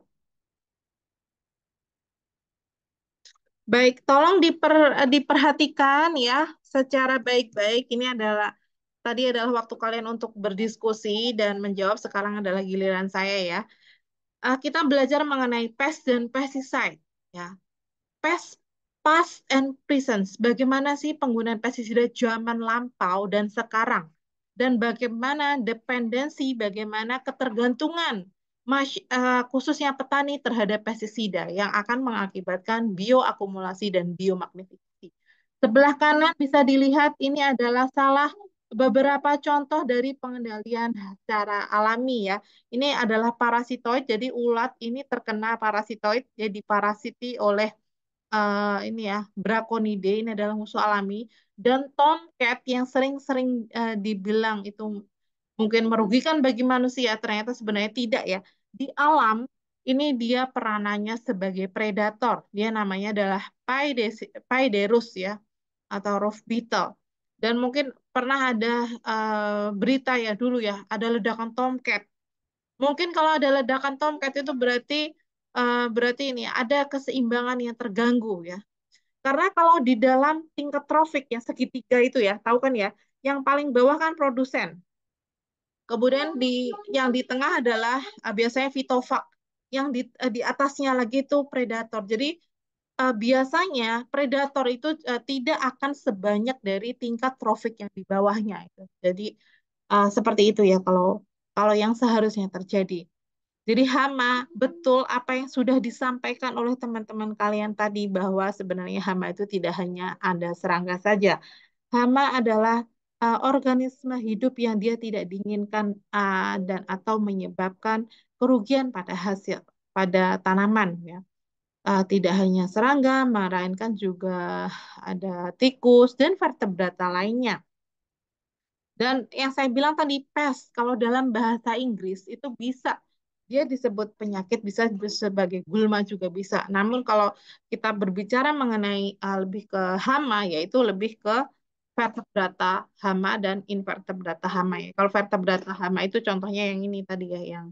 Baik, tolong diper, diperhatikan ya secara baik-baik. Ini adalah Tadi adalah waktu kalian untuk berdiskusi dan menjawab. Sekarang adalah giliran saya ya. Uh, kita belajar mengenai pest dan pesticide ya. Pest, past and present. Bagaimana sih penggunaan pestisida zaman lampau dan sekarang? Dan bagaimana dependensi, bagaimana ketergantungan uh, khususnya petani terhadap pestisida yang akan mengakibatkan bioakumulasi dan biomagnifikasi. Sebelah kanan bisa dilihat ini adalah salah beberapa contoh dari pengendalian secara alami ya. Ini adalah parasitoid, jadi ulat ini terkena parasitoid, jadi parasiti oleh uh, ini ya braconidae, ini adalah musuh alami dan tomcat yang sering-sering uh, dibilang itu mungkin merugikan bagi manusia ternyata sebenarnya tidak ya. Di alam ini dia peranannya sebagai predator. Dia namanya adalah Paides, Paiderus ya atau roof beetle. Dan mungkin pernah ada uh, berita ya dulu ya, ada ledakan tomcat. Mungkin kalau ada ledakan tomcat itu berarti uh, berarti ini ada keseimbangan yang terganggu ya. Karena kalau di dalam tingkat trofik ya segitiga itu ya, tahu kan ya, yang paling bawah kan produsen. Kemudian di yang di tengah adalah uh, biasanya fitofak, yang di di atasnya lagi itu predator. Jadi uh, biasanya predator itu uh, tidak akan sebanyak dari tingkat trofik yang di bawahnya itu. Jadi uh, seperti itu ya kalau kalau yang seharusnya terjadi. Jadi hama hmm. betul apa yang sudah disampaikan oleh teman-teman kalian tadi bahwa sebenarnya hama itu tidak hanya ada serangga saja. Hama adalah uh, organisme hidup yang dia tidak diinginkan uh, dan atau menyebabkan kerugian pada hasil pada tanaman ya uh, tidak hanya serangga, melainkan juga ada tikus dan vertebrata lainnya. Dan yang saya bilang tadi pes, kalau dalam bahasa Inggris itu bisa dia disebut penyakit bisa sebagai gulma juga bisa. Namun kalau kita berbicara mengenai uh, lebih ke hama yaitu lebih ke vertebrata hama dan invertebrata hama ya. Kalau vertebrata hama itu contohnya yang ini tadi ya yang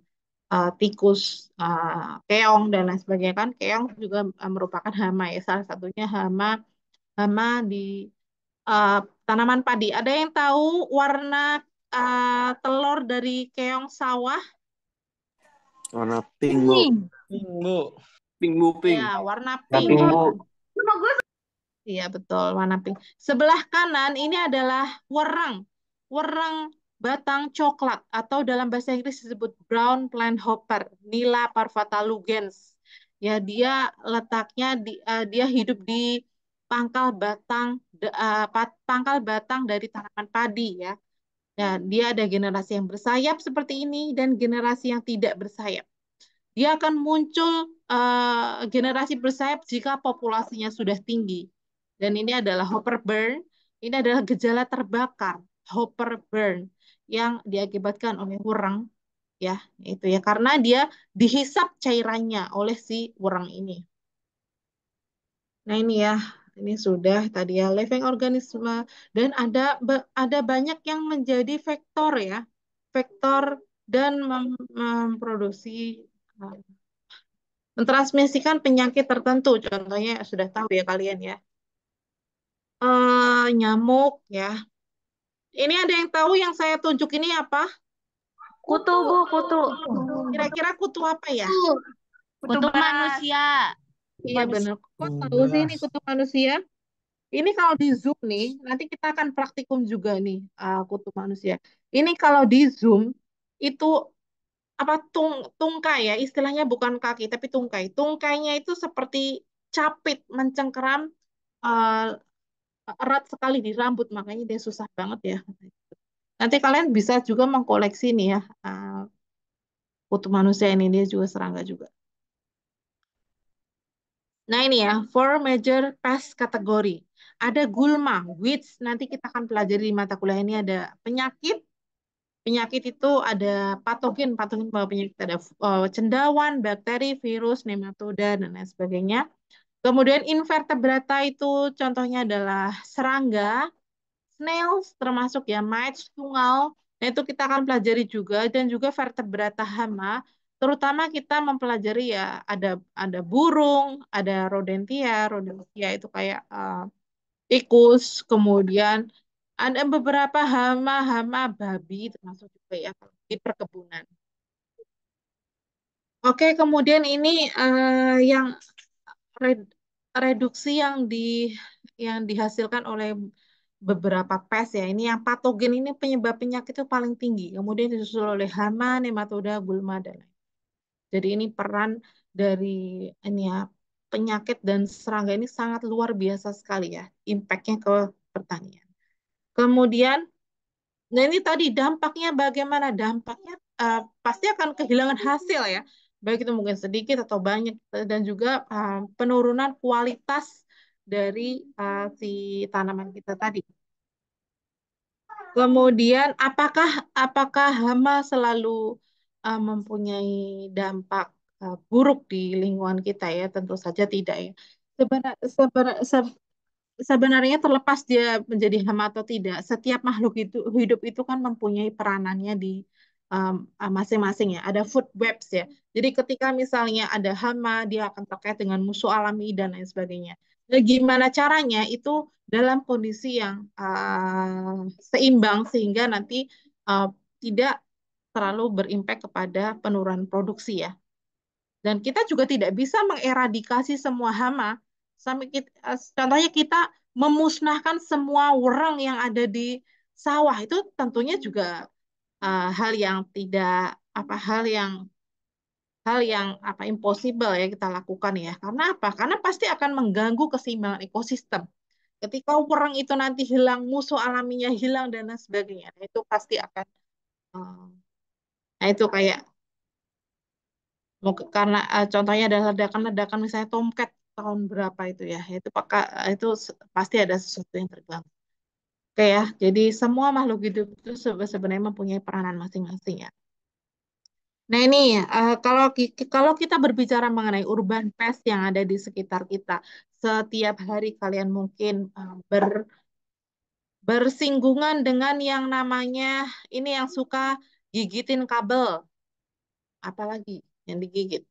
uh, tikus, uh, keong dan lain sebagainya kan keong juga uh, merupakan hama ya salah satunya hama hama di uh, tanaman padi. Ada yang tahu warna uh, telur dari keong sawah? Warna pink bu. Pink bu. Pink pink. Ya warna pink. Iya betul warna pink. Sebelah kanan ini adalah wereng. Wereng batang coklat atau dalam bahasa Inggris disebut brown plant hopper, Nila parvata lugens. Ya, dia letaknya di, uh, dia hidup di pangkal batang uh, pangkal batang dari tanaman padi ya. ya dia ada generasi yang bersayap seperti ini dan generasi yang tidak bersayap. Dia akan muncul uh, generasi bersayap jika populasinya sudah tinggi. Dan ini adalah hopper burn. Ini adalah gejala terbakar, hopper burn yang diakibatkan oleh wurang ya itu ya karena dia dihisap cairannya oleh si wurang ini. Nah ini ya ini sudah tadi ya living organisme dan ada ada banyak yang menjadi vektor ya vektor dan mem memproduksi eh, mentransmisikan penyakit tertentu contohnya sudah tahu ya kalian ya e, nyamuk ya ini ada yang tahu yang saya tunjuk ini apa? Kutu, Bu, kutu. Kira-kira kutu apa ya? Kutu, kutu manusia. Iya benar. Kok tahu sih ini kutu manusia? Ini kalau di Zoom nih, nanti kita akan praktikum juga nih uh, kutu manusia. Ini kalau di Zoom itu apa tung tungkai ya, istilahnya bukan kaki tapi tungkai. Tungkainya itu seperti capit mencengkeram uh, erat sekali di rambut makanya dia susah banget ya nanti kalian bisa juga mengkoleksi nih ya uh, manusia ini dia juga serangga juga nah ini ya four major pest kategori ada gulma which nanti kita akan pelajari di mata kuliah ini ada penyakit penyakit itu ada patogen patogen penyakit ada uh, cendawan bakteri virus nematoda dan lain sebagainya Kemudian invertebrata itu contohnya adalah serangga, snails termasuk ya, mites, tungau. Nah itu kita akan pelajari juga dan juga vertebrata hama. Terutama kita mempelajari ya ada ada burung, ada rodentia, rodentia itu kayak uh, tikus, kemudian ada beberapa hama-hama babi termasuk juga ya di perkebunan. Oke, kemudian ini uh, yang reduksi yang di yang dihasilkan oleh beberapa pes ya. Ini yang patogen ini penyebab penyakit itu paling tinggi. Kemudian disusul oleh hama, nematoda, gulma dan lain. Jadi ini peran dari ini ya penyakit dan serangga ini sangat luar biasa sekali ya impactnya ke pertanian. Kemudian, nah ini tadi dampaknya bagaimana? Dampaknya uh, pasti akan kehilangan hasil ya baik itu mungkin sedikit atau banyak eh, dan juga uh, penurunan kualitas dari uh, si tanaman kita tadi. Kemudian apakah apakah hama selalu uh, mempunyai dampak uh, buruk di lingkungan kita ya? Tentu saja tidak ya. Sebenar, se, sebenarnya terlepas dia menjadi hama atau tidak, setiap makhluk itu, hidup itu kan mempunyai peranannya di Um, ah, masing-masing um, ya. Ada food webs ya. Jadi ketika misalnya ada hama, dia akan terkait dengan musuh alami dan lain sebagainya. Nah, gimana caranya itu dalam kondisi yang uh, seimbang sehingga nanti uh, tidak terlalu berimpact kepada penurunan produksi ya. Dan kita juga tidak bisa mengeradikasi semua hama. Sampai kita, contohnya kita memusnahkan semua orang yang ada di sawah itu tentunya juga uh, hal yang tidak apa hal yang hal yang apa impossible ya kita lakukan ya. Karena apa? Karena pasti akan mengganggu keseimbangan ekosistem. Ketika perang itu nanti hilang, musuh alaminya hilang dan lain sebagainya. Nah, itu pasti akan uh, nah itu kayak karena uh, contohnya ada ledakan-ledakan misalnya Tomcat tahun berapa itu ya. Itu pakai itu pasti ada sesuatu yang terganggu. Oke ya, jadi semua makhluk hidup itu sebenarnya mempunyai peranan masing-masing ya. Nah ini uh, kalau kalau kita berbicara mengenai urban pest yang ada di sekitar kita, setiap hari kalian mungkin uh, ber bersinggungan dengan yang namanya ini yang suka gigitin kabel, apalagi yang digigit.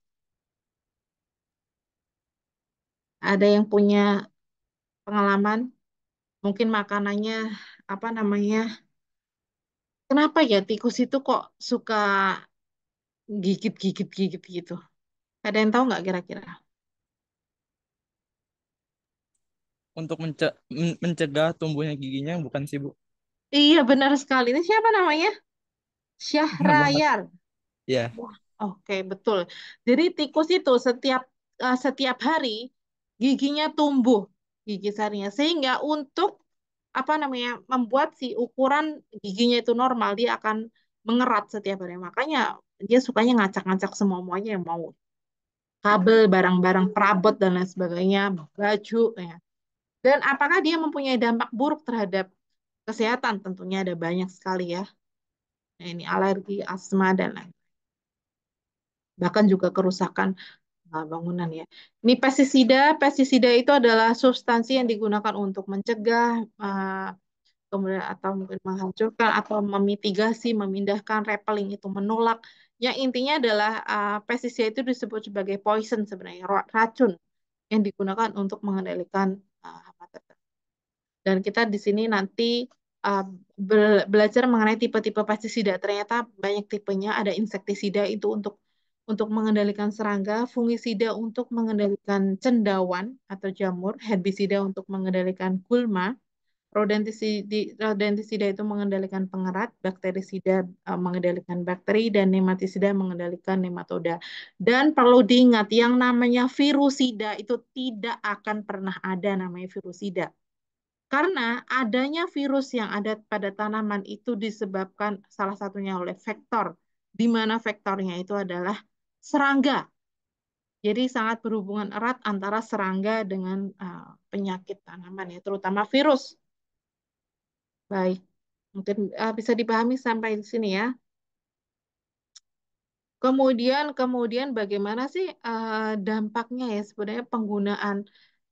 Ada yang punya pengalaman? mungkin makanannya apa namanya kenapa ya tikus itu kok suka gigit gigit gigit gitu ada yang tahu nggak kira-kira untuk mence mencegah tumbuhnya giginya bukan sih Bu iya benar sekali ini siapa namanya Syahrayar ya oke betul jadi tikus itu setiap uh, setiap hari giginya tumbuh gigi sarinya sehingga untuk apa namanya membuat si ukuran giginya itu normal dia akan mengerat setiap hari makanya dia sukanya ngacak-ngacak semua semuanya yang mau kabel barang-barang perabot dan lain sebagainya baju ya dan apakah dia mempunyai dampak buruk terhadap kesehatan tentunya ada banyak sekali ya nah, ini alergi asma dan lain bahkan juga kerusakan Eh, bangunan ya. Ini pestisida, pestisida itu adalah substansi yang digunakan untuk mencegah eh, kemudian atau mungkin menghancurkan atau memitigasi, memindahkan, repelling itu menolak. Yang intinya adalah uh, pestisida itu disebut sebagai poison sebenarnya, racun yang digunakan untuk mengendalikan hama tertentu. Dan kita di sini nanti uh, belajar mengenai tipe-tipe pestisida. Ternyata banyak tipenya, ada insektisida itu untuk untuk mengendalikan serangga, fungisida untuk mengendalikan cendawan atau jamur, herbisida untuk mengendalikan gulma, rodentisida, rodentisida itu mengendalikan pengerat, bakterisida eh, mengendalikan bakteri, dan nematisida mengendalikan nematoda. Dan perlu diingat, yang namanya virusida itu tidak akan pernah ada namanya virusida. Karena adanya virus yang ada pada tanaman itu disebabkan salah satunya oleh vektor, di mana vektornya itu adalah serangga. Jadi sangat berhubungan erat antara serangga dengan uh, penyakit tanaman ya, terutama virus. Baik, mungkin uh, bisa dipahami sampai di sini ya. Kemudian, kemudian bagaimana sih uh, dampaknya ya sebenarnya penggunaan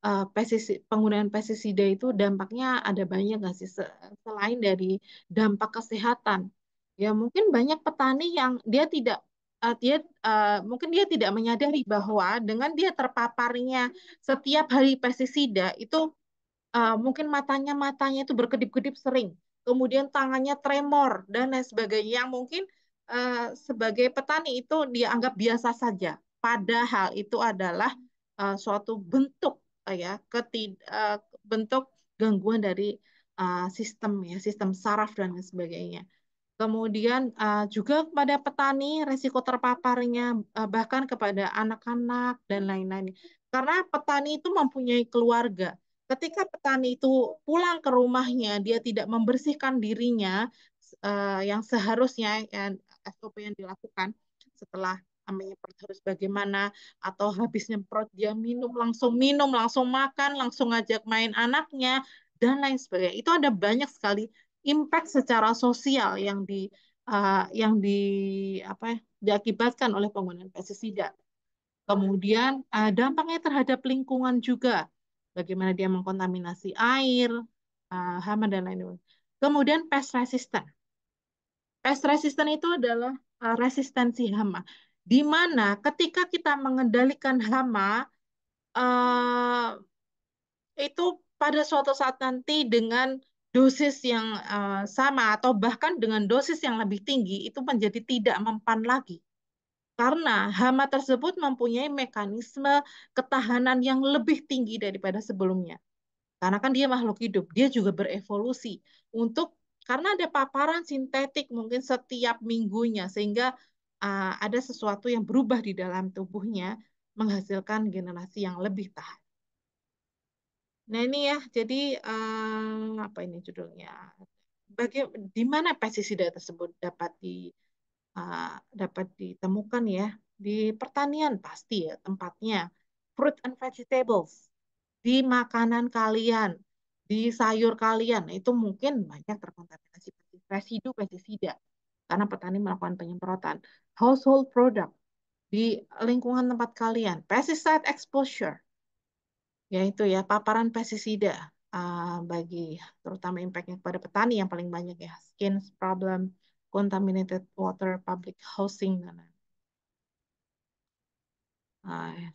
uh, pestisida, penggunaan pestisida itu dampaknya ada banyak nggak sih selain dari dampak kesehatan? Ya mungkin banyak petani yang dia tidak uh, dia uh, mungkin dia tidak menyadari bahwa dengan dia terpaparnya setiap hari pestisida itu uh, mungkin matanya matanya itu berkedip-kedip sering, kemudian tangannya tremor dan lain sebagainya yang mungkin uh, sebagai petani itu dianggap biasa saja. Padahal itu adalah uh, suatu bentuk uh, ya ketid uh, bentuk gangguan dari uh, sistem ya sistem saraf dan lain sebagainya kemudian uh, juga kepada petani resiko terpaparnya uh, bahkan kepada anak-anak dan lain-lain karena petani itu mempunyai keluarga ketika petani itu pulang ke rumahnya dia tidak membersihkan dirinya uh, yang seharusnya yang SOP yang dilakukan setelah menyemprot harus bagaimana atau habis nyemprot dia minum langsung minum langsung makan langsung ngajak main anaknya dan lain sebagainya itu ada banyak sekali impact secara sosial yang di uh, yang di apa ya, diakibatkan oleh penggunaan pestisida. Kemudian uh, dampaknya terhadap lingkungan juga, bagaimana dia mengkontaminasi air, uh, hama dan lain-lain. Kemudian pest resisten. Pest resisten itu adalah uh, resistensi hama, di mana ketika kita mengendalikan hama uh, itu pada suatu saat nanti dengan dosis yang eh, sama atau bahkan dengan dosis yang lebih tinggi itu menjadi tidak mempan lagi. Karena hama tersebut mempunyai mekanisme ketahanan yang lebih tinggi daripada sebelumnya. Karena kan dia makhluk hidup, dia juga berevolusi untuk karena ada paparan sintetik mungkin setiap minggunya sehingga uh, ada sesuatu yang berubah di dalam tubuhnya menghasilkan generasi yang lebih tahan. Nah ini ya, jadi eh, apa ini judulnya? Bagi di mana pestisida tersebut dapat di uh, dapat ditemukan ya di pertanian pasti ya tempatnya, fruit and vegetables, di makanan kalian, di sayur kalian nah, itu mungkin banyak terkontaminasi residu pestisida karena petani melakukan penyemprotan household product di lingkungan tempat kalian, pesticide exposure Ya itu ya paparan pestisida uh, bagi terutama impactnya kepada petani yang paling banyak ya skin problem contaminated water public housing dan lain nah, ya.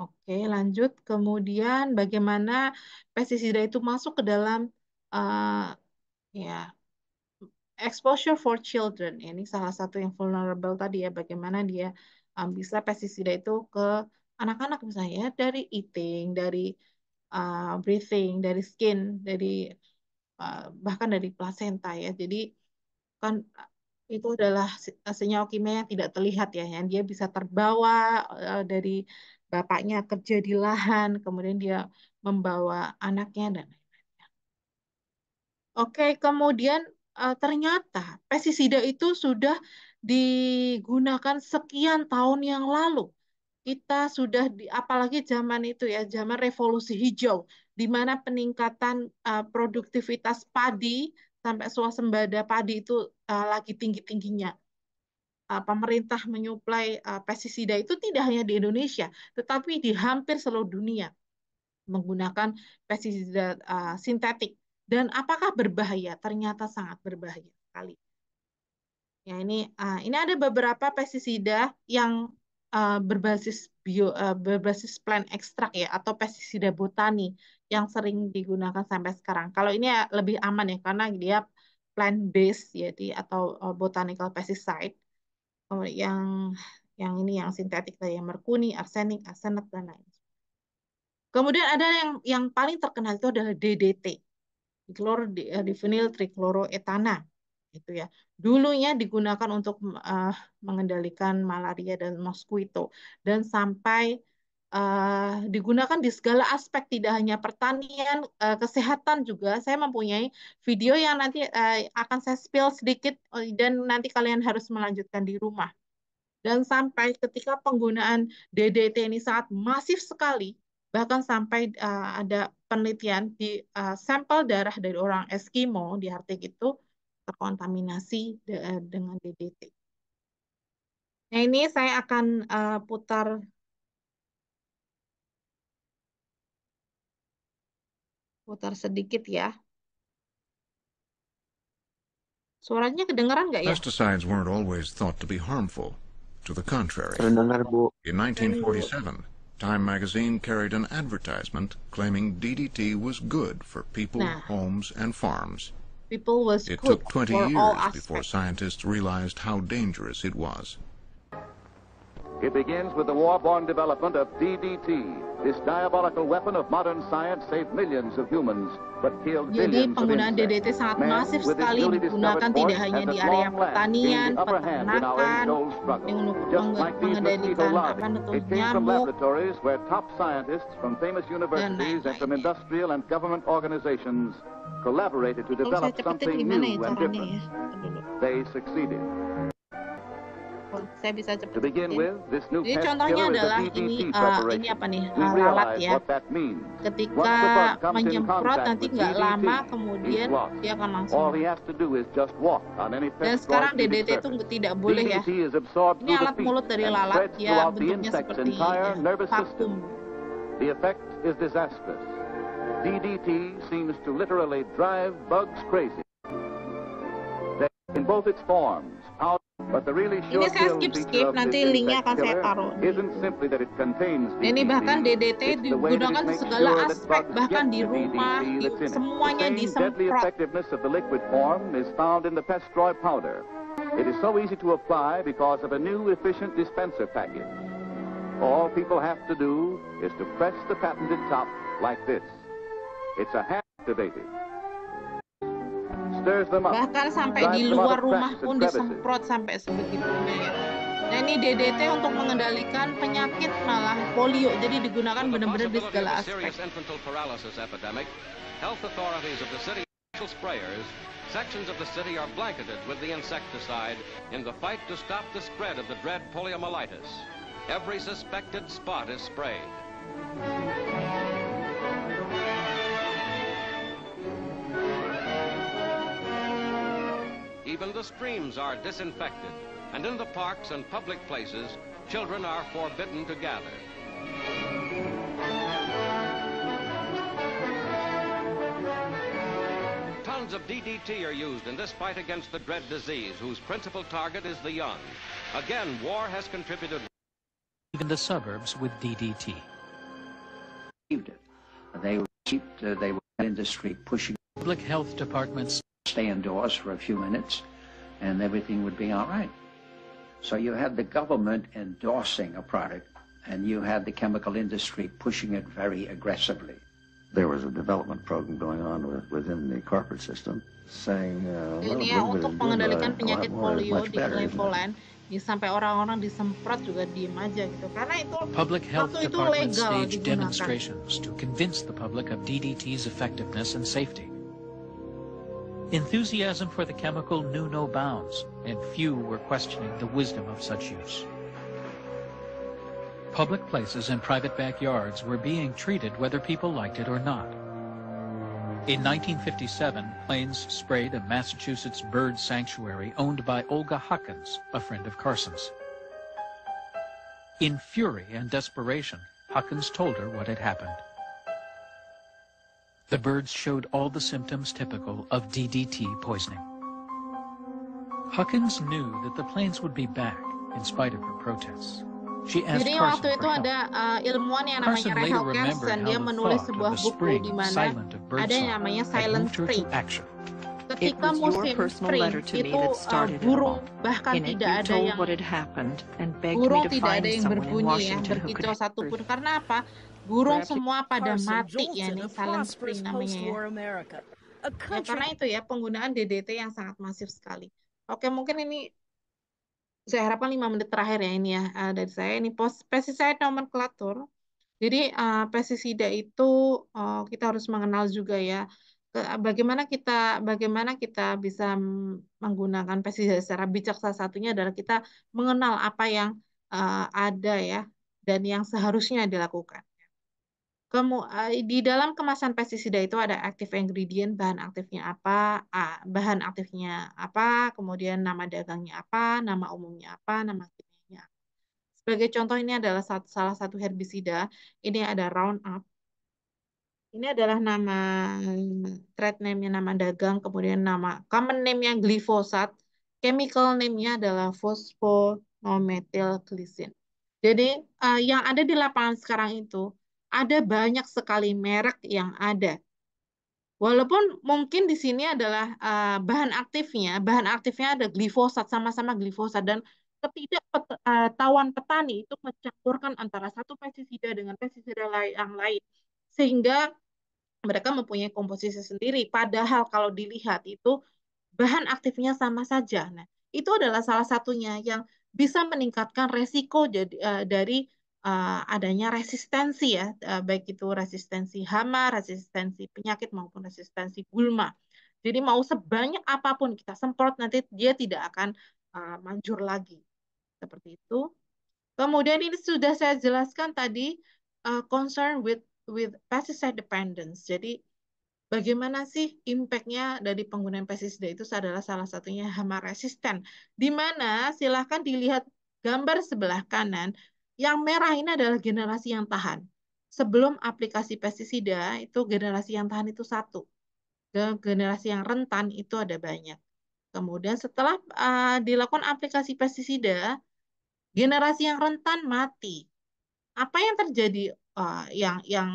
Oke, lanjut. Kemudian bagaimana pestisida itu masuk ke dalam uh, ya exposure for children. Ya, ini salah satu yang vulnerable tadi ya, bagaimana dia um, bisa pestisida itu ke anak-anak misalnya ya, dari eating, dari uh, breathing, dari skin, dari uh, bahkan dari placenta ya. Jadi kan uh, itu adalah senyawa uh, kimia yang tidak terlihat ya, yang dia bisa terbawa uh, dari bapaknya kerja di lahan, kemudian dia membawa anaknya dan lain-lainnya. Oke, kemudian uh, ternyata pestisida itu sudah digunakan sekian tahun yang lalu kita sudah di apalagi zaman itu ya zaman revolusi hijau di mana peningkatan uh, produktivitas padi sampai swasembada padi itu uh, lagi tinggi-tingginya. Uh, pemerintah menyuplai uh, pestisida itu tidak hanya di Indonesia, tetapi di hampir seluruh dunia menggunakan pestisida uh, sintetik. Dan apakah berbahaya? Ternyata sangat berbahaya sekali. Ya ini uh, ini ada beberapa pestisida yang Eh, berbasis bio uh, berbasis plant ekstrak ya atau pestisida botani yang sering digunakan sampai sekarang. Kalau ini ya lebih aman ya karena dia plant based ya, jadi atau uh, botanical pesticide yang yang ini yang sintetik tadi yang merkuni, arsenik, arsenat dan lain. Kemudian ada yang yang paling terkenal itu adalah DDT, di, difenil trikloroetana itu ya. Dulunya digunakan untuk uh, mengendalikan malaria dan mosquito dan sampai uh, digunakan di segala aspek tidak hanya pertanian, uh, kesehatan juga. Saya mempunyai video yang nanti uh, akan saya spill sedikit dan nanti kalian harus melanjutkan di rumah. Dan sampai ketika penggunaan DDT ini sangat masif sekali, bahkan sampai uh, ada penelitian di uh, sampel darah dari orang Eskimo di Arctic itu terkontaminasi eh, dengan DDT. Nah ini saya akan uh, putar putar sedikit ya. Suaranya kedengeran nggak ya? Pesticides weren't always thought to be harmful. To the contrary, Terdengar, in 1947, Time magazine carried an advertisement claiming DDT was good for people, nah. homes, and farms. people was It took 20 years before scientists realized how dangerous it was. It begins with the war-born development of DDT. This diabolical weapon of modern science saved millions of humans, but killed Jadi penggunaan DDT sangat masif sekali digunakan tidak hanya di area pertanian, peternakan, mengendalikan from industrial nyamuk, government organizations. collaborated to develop something new and different. They succeeded. Saya bisa cepet To begin with, this new Jadi contohnya adalah ini uh, ini apa nih uh, eh, lalat ya. Ketika menyemprot nanti nggak lama kemudian dia akan langsung. Dan sekarang DDT itu tidak boleh ya. Ini alat mulut dari lalat ya bentuknya seperti ya, The effect is disastrous. DDT seems to literally drive bugs crazy. in both its forms, powder, but the really sure Ini saya skip skip nanti linknya akan saya taruh. Isn't simply that it contains DDT, Ini bahkan DDT digunakan di segala aspek bahkan di rumah di, semuanya Deadly effectiveness of the liquid form is found in the pestroy powder. It is so easy to apply because of a new efficient dispenser package. All people have to do is to press the patented top like this. It's a hand activated. Bahkan sampai di luar rumah pun disemprot sampai sebegitunya ya. Nah ini DDT untuk mengendalikan penyakit malah polio, jadi digunakan benar-benar di segala aspek. Health authorities of the city sprayers, sections of the city are blanketed with the insecticide in the fight to stop the spread of the dread poliomyelitis. Every suspected spot is sprayed. Even the streams are disinfected, and in the parks and public places, children are forbidden to gather. Tons of DDT are used in this fight against the dread disease, whose principal target is the young. Again, war has contributed... ...even the suburbs with DDT. They were, cheap, uh, they were in the street pushing... Public health departments... ...stay indoors for a few minutes and everything would be all right. So you had the government endorsing a product, and you had the chemical industry pushing it very aggressively. There was a development program going on with, within the corporate system saying, uh, public health departments stage staged demonstrations to convince the public of DDT's effectiveness and safety. Enthusiasm for the chemical knew no bounds, and few were questioning the wisdom of such use. Public places and private backyards were being treated whether people liked it or not. In 1957, planes sprayed a Massachusetts bird sanctuary owned by Olga Huckins, a friend of Carson's. In fury and desperation, Huckins told her what had happened. The birds showed all the symptoms typical of DDT poisoning. Huckins knew that the planes would be back in spite of her protests. She asked Jadi Carson waktu itu for ada uh, ilmuwan yang Carson namanya Ray Hawkins dan dia menulis sebuah buku di mana ada yang namanya Silent Spring. Ketika musim spring itu uh, ah, burung bahkan tidak ada yang burung tidak ada yang berbunyi ya berkicau pun karena apa? Burung semua pada mati ya nih silent spring namanya ya. ya. Karena itu ya penggunaan DDT yang sangat masif sekali. Oke mungkin ini saya harapkan lima menit terakhir ya ini ya eh, dari saya ini pos pesticide nomenklatur. Jadi uh, eh, pestisida itu uh, kita harus mengenal juga ya bagaimana kita bagaimana kita bisa menggunakan pestisida secara bijak salah satunya adalah kita mengenal apa yang uh, ada ya dan yang seharusnya dilakukan. Kemu uh, di dalam kemasan pestisida itu ada active ingredient, bahan aktifnya apa, uh, bahan aktifnya apa, kemudian nama dagangnya apa, nama umumnya apa, nama kimianya Sebagai contoh ini adalah salah satu herbisida, ini ada Roundup ini adalah nama mm, trade name-nya nama dagang, kemudian nama common name-nya glifosat, chemical name-nya adalah fosfonometilglycine. Jadi uh, yang ada di lapangan sekarang itu ada banyak sekali merek yang ada. Walaupun mungkin di sini adalah uh, bahan aktifnya, bahan aktifnya ada glifosat sama-sama glifosat dan ketidaktahuan pet, uh, petani itu mencampurkan antara satu pestisida dengan pestisida yang lain sehingga mereka mempunyai komposisi sendiri. Padahal kalau dilihat itu bahan aktifnya sama saja. Nah, itu adalah salah satunya yang bisa meningkatkan resiko jadi, uh, dari uh, adanya resistensi ya, uh, baik itu resistensi hama, resistensi penyakit maupun resistensi gulma. Jadi mau sebanyak apapun kita semprot nanti dia tidak akan uh, manjur lagi. Seperti itu. Kemudian ini sudah saya jelaskan tadi uh, concern with with pesticide dependence. Jadi bagaimana sih impactnya dari penggunaan pestisida itu adalah salah satunya hama resisten. Di mana silahkan dilihat gambar sebelah kanan, yang merah ini adalah generasi yang tahan. Sebelum aplikasi pestisida itu generasi yang tahan itu satu. Generasi yang rentan itu ada banyak. Kemudian setelah uh, dilakukan aplikasi pestisida, generasi yang rentan mati. Apa yang terjadi? Eh, yang yang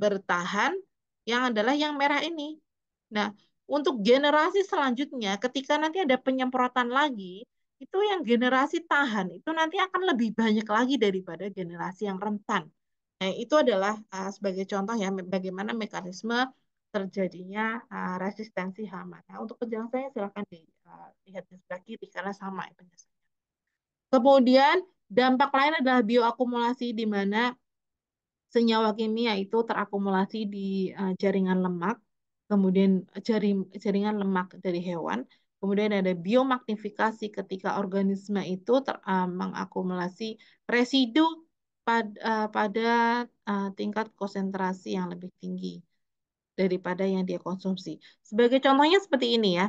bertahan yang adalah yang merah ini. Nah, untuk generasi selanjutnya ketika nanti ada penyemprotan lagi, itu yang generasi tahan itu nanti akan lebih banyak lagi daripada generasi yang rentan. Nah, itu adalah uh, sebagai contoh ya bagaimana mekanisme terjadinya uh, resistensi hama. Nah, untuk penjelasannya silakan dilihat uh, di sebelah kiri karena sama ya penjelasannya. Kemudian dampak lain adalah bioakumulasi di mana senyawa kimia itu terakumulasi di uh, jaringan lemak, kemudian eh, jaring, jaringan lemak dari hewan, kemudian ada biomagnifikasi ketika organisme itu ter, uh, mengakumulasi residu pad, uh, pada uh, tingkat konsentrasi yang lebih tinggi daripada yang dia konsumsi. Sebagai contohnya seperti ini ya.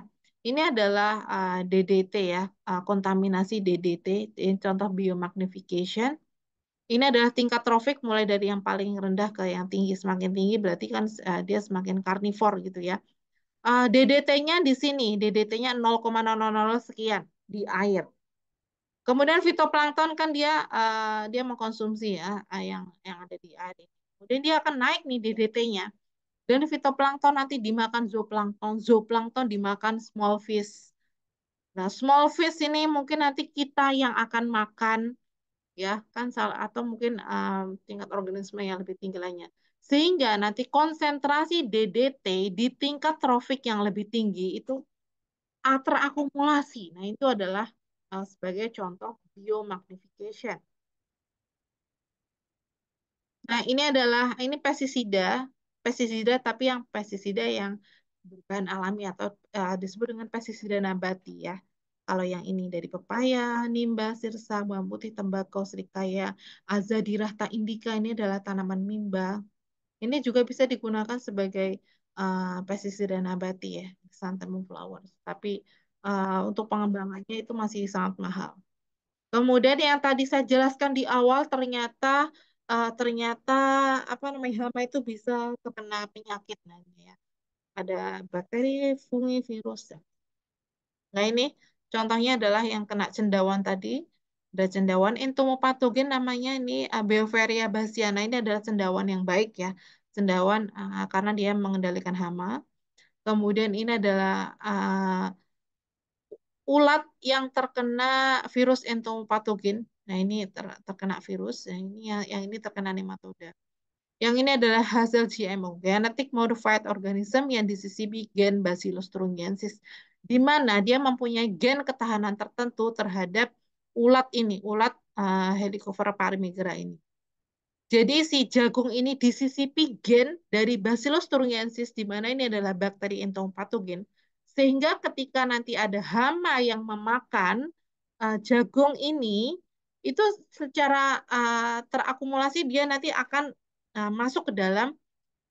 Ini adalah uh, DDT ya, uh, kontaminasi DDT, contoh biomagnification ini adalah tingkat trofik mulai dari yang paling rendah ke yang tinggi. Semakin tinggi berarti kan uh, dia semakin karnivor gitu ya. Uh, eh, DDT-nya di sini, DDT-nya 0,000 sekian di air. Kemudian fitoplankton kan dia uh, dia mengkonsumsi ya yang yang ada di air. Kemudian dia akan naik nih DDT-nya. Dan fitoplankton nanti dimakan zooplankton, zooplankton dimakan small fish. Nah, small fish ini mungkin nanti kita yang akan makan ya kan salah atau mungkin um, tingkat organisme yang lebih tinggi lainnya sehingga nanti konsentrasi DDT di tingkat trofik yang lebih tinggi itu terakumulasi nah itu adalah uh, sebagai contoh biomagnification nah ini adalah ini pestisida pestisida tapi yang pestisida yang berbahan alami atau uh, disebut dengan pestisida nabati ya kalau yang ini dari pepaya, nimba, sirsa, bawang putih, tembakau, serikaya, azadirahta indica ini adalah tanaman mimba. Ini juga bisa digunakan sebagai uh, pestisida nabati ya, santan flowers. Tapi uh, untuk pengembangannya itu masih sangat mahal. Kemudian yang tadi saya jelaskan di awal ternyata uh, ternyata apa namanya hama itu bisa terkena penyakit nanti ya. Ada bakteri, fungi, virus. Nah ini Contohnya adalah yang kena cendawan tadi, ada cendawan entomopatogen namanya ini Abelveria bastiana ini adalah cendawan yang baik ya, cendawan uh, karena dia mengendalikan hama. Kemudian ini adalah uh, ulat yang terkena virus entomopatogen. Nah, ini ter terkena virus, yang ini yang, yang ini terkena nematoda. Yang ini adalah hasil GMO, Genetic Modified Organism yang disisipi gen Bacillus thuringiensis di mana dia mempunyai gen ketahanan tertentu terhadap ulat ini, ulat uh, eh, Helicobacter paramigera ini. Jadi si jagung ini di disisipi gen dari Bacillus thuringiensis di mana ini adalah bakteri entong patogen. Sehingga ketika nanti ada hama yang memakan uh, jagung ini itu secara uh, terakumulasi dia nanti akan uh, masuk ke dalam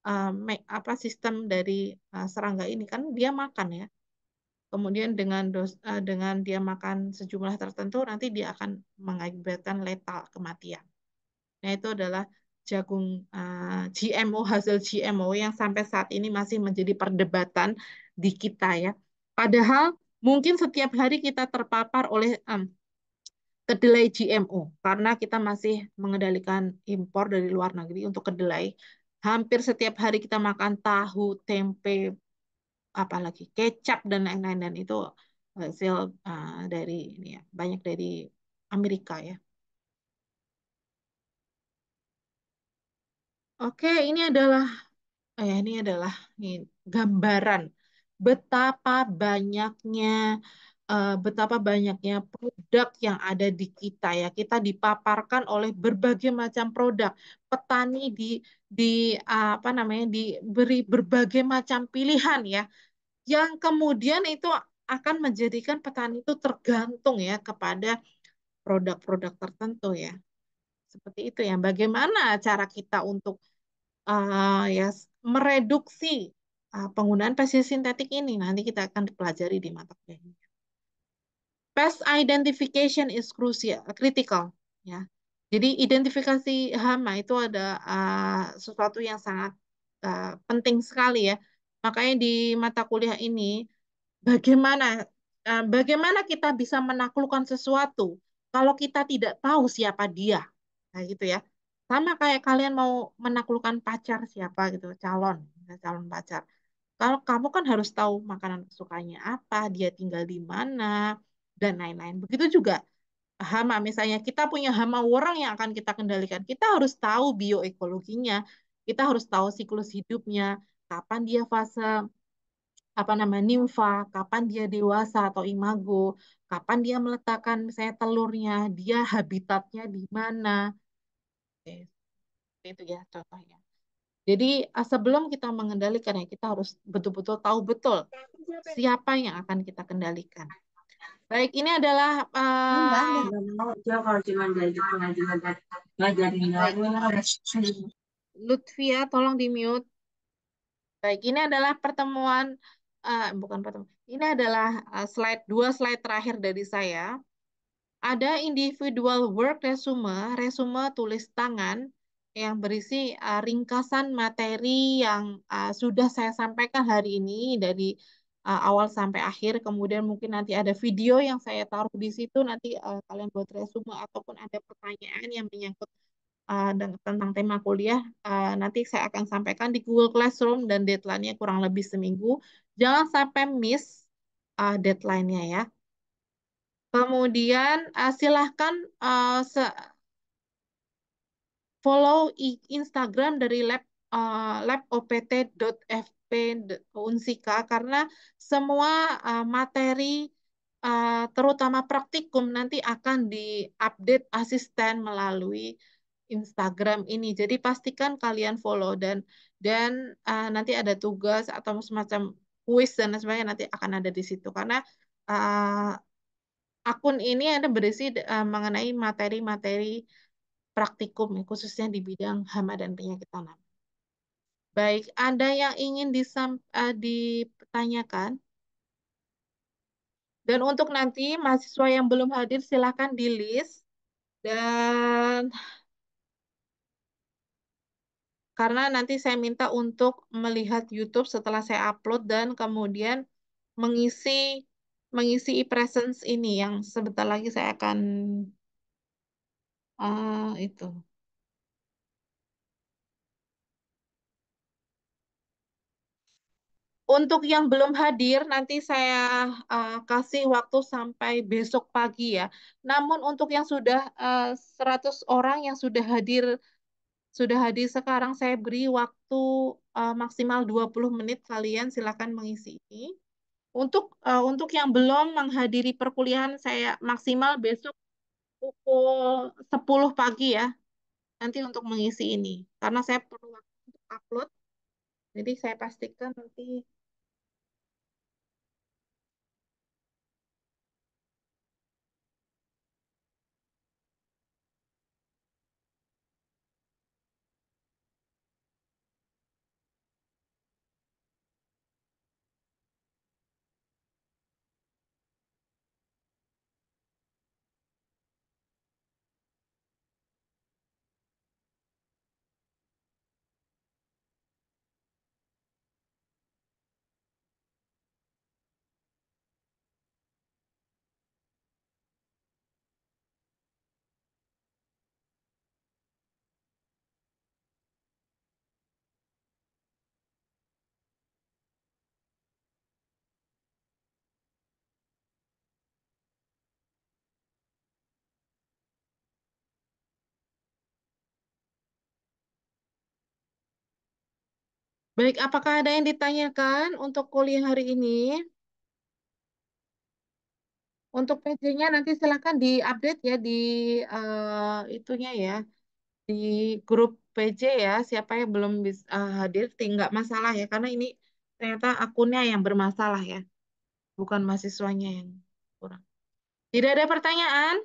uh, apa sistem dari uh, serangga ini kan dia makan ya kemudian dengan dos, uh, dengan dia makan sejumlah tertentu nanti dia akan mengakibatkan letal kematian. Nah itu adalah jagung uh, eh, GMO hasil GMO yang sampai saat ini masih menjadi perdebatan di kita ya. Padahal mungkin setiap hari kita terpapar oleh um, kedelai GMO karena kita masih mengendalikan impor dari luar negeri untuk kedelai. Hampir setiap hari kita makan tahu, tempe, apalagi kecap dan lain-lain dan itu hasil uh, dari ini ya banyak dari Amerika ya. Oke, ini adalah eh, ini adalah ini, gambaran betapa banyaknya uh, betapa banyaknya produk yang ada di kita ya. Kita dipaparkan oleh berbagai macam produk. Petani di di eh, apa namanya diberi berbagai macam pilihan ya yang kemudian itu akan menjadikan petani itu tergantung ya kepada produk-produk tertentu ya. Seperti itu ya. Bagaimana cara kita untuk uh, ya mereduksi uh, penggunaan pesticida sintetik ini nanti kita akan pelajari di mata kuliah ini. Pest identification is crucial, critical ya. Jadi identifikasi hama itu ada uh, sesuatu yang sangat uh, penting sekali ya Makanya di mata kuliah ini, bagaimana eh, bagaimana kita bisa menaklukkan sesuatu kalau kita tidak tahu siapa dia. Nah, gitu ya. Sama kayak kalian mau menaklukkan pacar siapa gitu, calon, ya, calon pacar. Kalau kamu kan harus tahu makanan sukanya apa, dia tinggal di mana, dan lain-lain. Begitu juga hama misalnya kita punya hama orang yang akan kita kendalikan. Kita harus tahu bioekologinya, kita harus tahu siklus hidupnya, kapan dia fase apa nama nimfa, kapan dia dewasa atau imago, kapan dia meletakkan misalnya telurnya, dia habitatnya di mana. Oke. Itu ya contohnya. Jadi sebelum kita mengendalikan kita harus betul-betul tahu betul siapa yang akan kita kendalikan. Baik, ini adalah uh... Lutfia, tolong di mute. Baik, ini adalah pertemuan uh, bukan pertemuan. Ini adalah eh, slide dua slide terakhir dari saya. Ada individual work resume, resume tulis tangan yang berisi uh, ringkasan materi yang uh, sudah saya sampaikan hari ini dari uh, awal sampai akhir. Kemudian mungkin nanti ada video yang saya taruh di situ nanti uh, kalian buat resume ataupun ada pertanyaan yang menyangkut uh, tentang tema kuliah uh, nanti saya akan sampaikan di Google Classroom dan deadline-nya kurang lebih seminggu. Jangan sampai miss uh, deadline-nya ya. Kemudian uh, silahkan uh, follow Instagram dari lab uh, labopt.fp.unsika karena semua uh, materi uh, terutama praktikum nanti akan diupdate asisten melalui Instagram ini. Jadi pastikan kalian follow dan dan uh, nanti ada tugas atau semacam kuis dan sebagainya nanti akan ada di situ karena uh, akun ini ada berisi uh, mengenai materi-materi praktikum ya, khususnya di bidang hama dan penyakit tanam. Baik, ada yang ingin disam, uh, ditanyakan? Dan untuk nanti mahasiswa yang belum hadir silahkan di list. Dan karena nanti saya minta untuk melihat YouTube setelah saya upload dan kemudian mengisi mengisi e-presence ini yang sebentar lagi saya akan uh, itu Untuk yang belum hadir, nanti saya uh, kasih waktu sampai besok pagi ya. Namun untuk yang sudah uh, eh, 100 orang yang sudah hadir sudah hadir sekarang saya beri waktu uh, maksimal 20 menit kalian silakan mengisi ini. Untuk uh, untuk yang belum menghadiri perkuliahan saya maksimal besok pukul 10 pagi ya. Nanti untuk mengisi ini karena saya perlu waktu untuk upload. Jadi saya pastikan nanti Baik, apakah ada yang ditanyakan untuk kuliah hari ini? Untuk PJ-nya nanti silakan diupdate ya di uh, itunya ya di grup PJ ya. Siapa yang belum bisa uh, eh, hadir, tinggal masalah ya karena ini ternyata akunnya yang bermasalah ya, bukan mahasiswanya yang kurang. Tidak ada pertanyaan?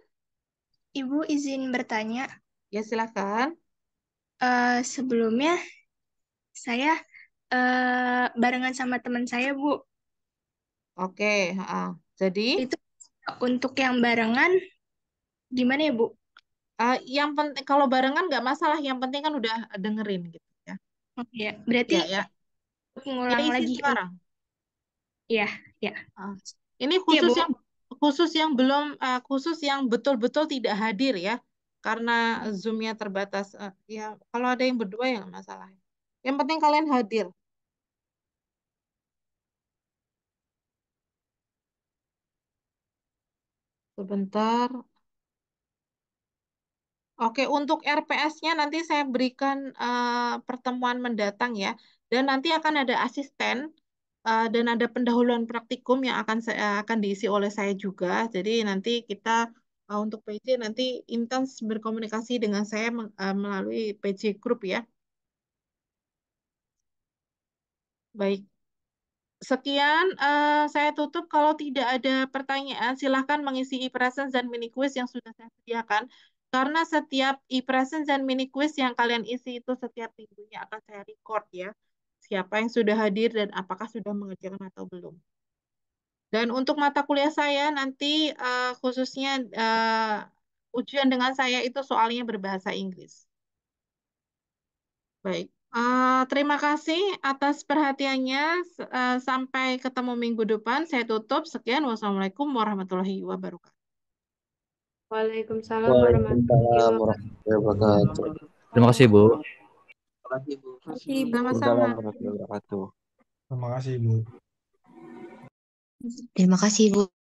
Ibu izin bertanya. Ya silakan. Uh, sebelumnya saya uh, barengan sama teman saya, Bu. Oke, uh, jadi itu untuk yang barengan gimana ya, Bu? Uh, yang penting kalau barengan nggak masalah, yang penting kan udah dengerin gitu ya. Iya, berarti ya, ya. mengulang ya, lagi ya. ah, sekarang. Iya, ya. Uh, ini khusus ya, yang khusus yang belum uh, khusus yang betul-betul tidak hadir ya karena zoomnya terbatas uh, ya kalau ada yang berdua yang masalah yang penting kalian hadir Sebentar. Oke, untuk RPS-nya nanti saya berikan uh, pertemuan mendatang ya. Dan nanti akan ada asisten uh, dan ada pendahuluan praktikum yang akan saya, eh, akan diisi oleh saya juga. Jadi nanti kita uh, untuk PJ nanti intens berkomunikasi dengan saya uh, melalui PJ Group ya. Baik. Sekian uh, saya tutup. Kalau tidak ada pertanyaan, silahkan mengisi e-presence dan mini quiz yang sudah saya sediakan. Karena setiap e-presence dan mini quiz yang kalian isi itu setiap minggunya akan saya record ya. Siapa yang sudah hadir dan apakah sudah mengerjakan atau belum. Dan untuk mata kuliah saya nanti uh, khususnya uh, ujian dengan saya itu soalnya berbahasa Inggris. Baik. Uh, terima kasih atas perhatiannya. Uh, sampai ketemu minggu depan. Saya tutup. Sekian. Wassalamualaikum warahmatullahi wabarakatuh. Waalaikumsalam, Waalaikumsalam warahmatullahi wabarakatuh. Terima kasih, Bu. Terima kasih, Bu. Terima kasih, Sama-sama. Terima kasih, Bu. Terima kasih, Bu.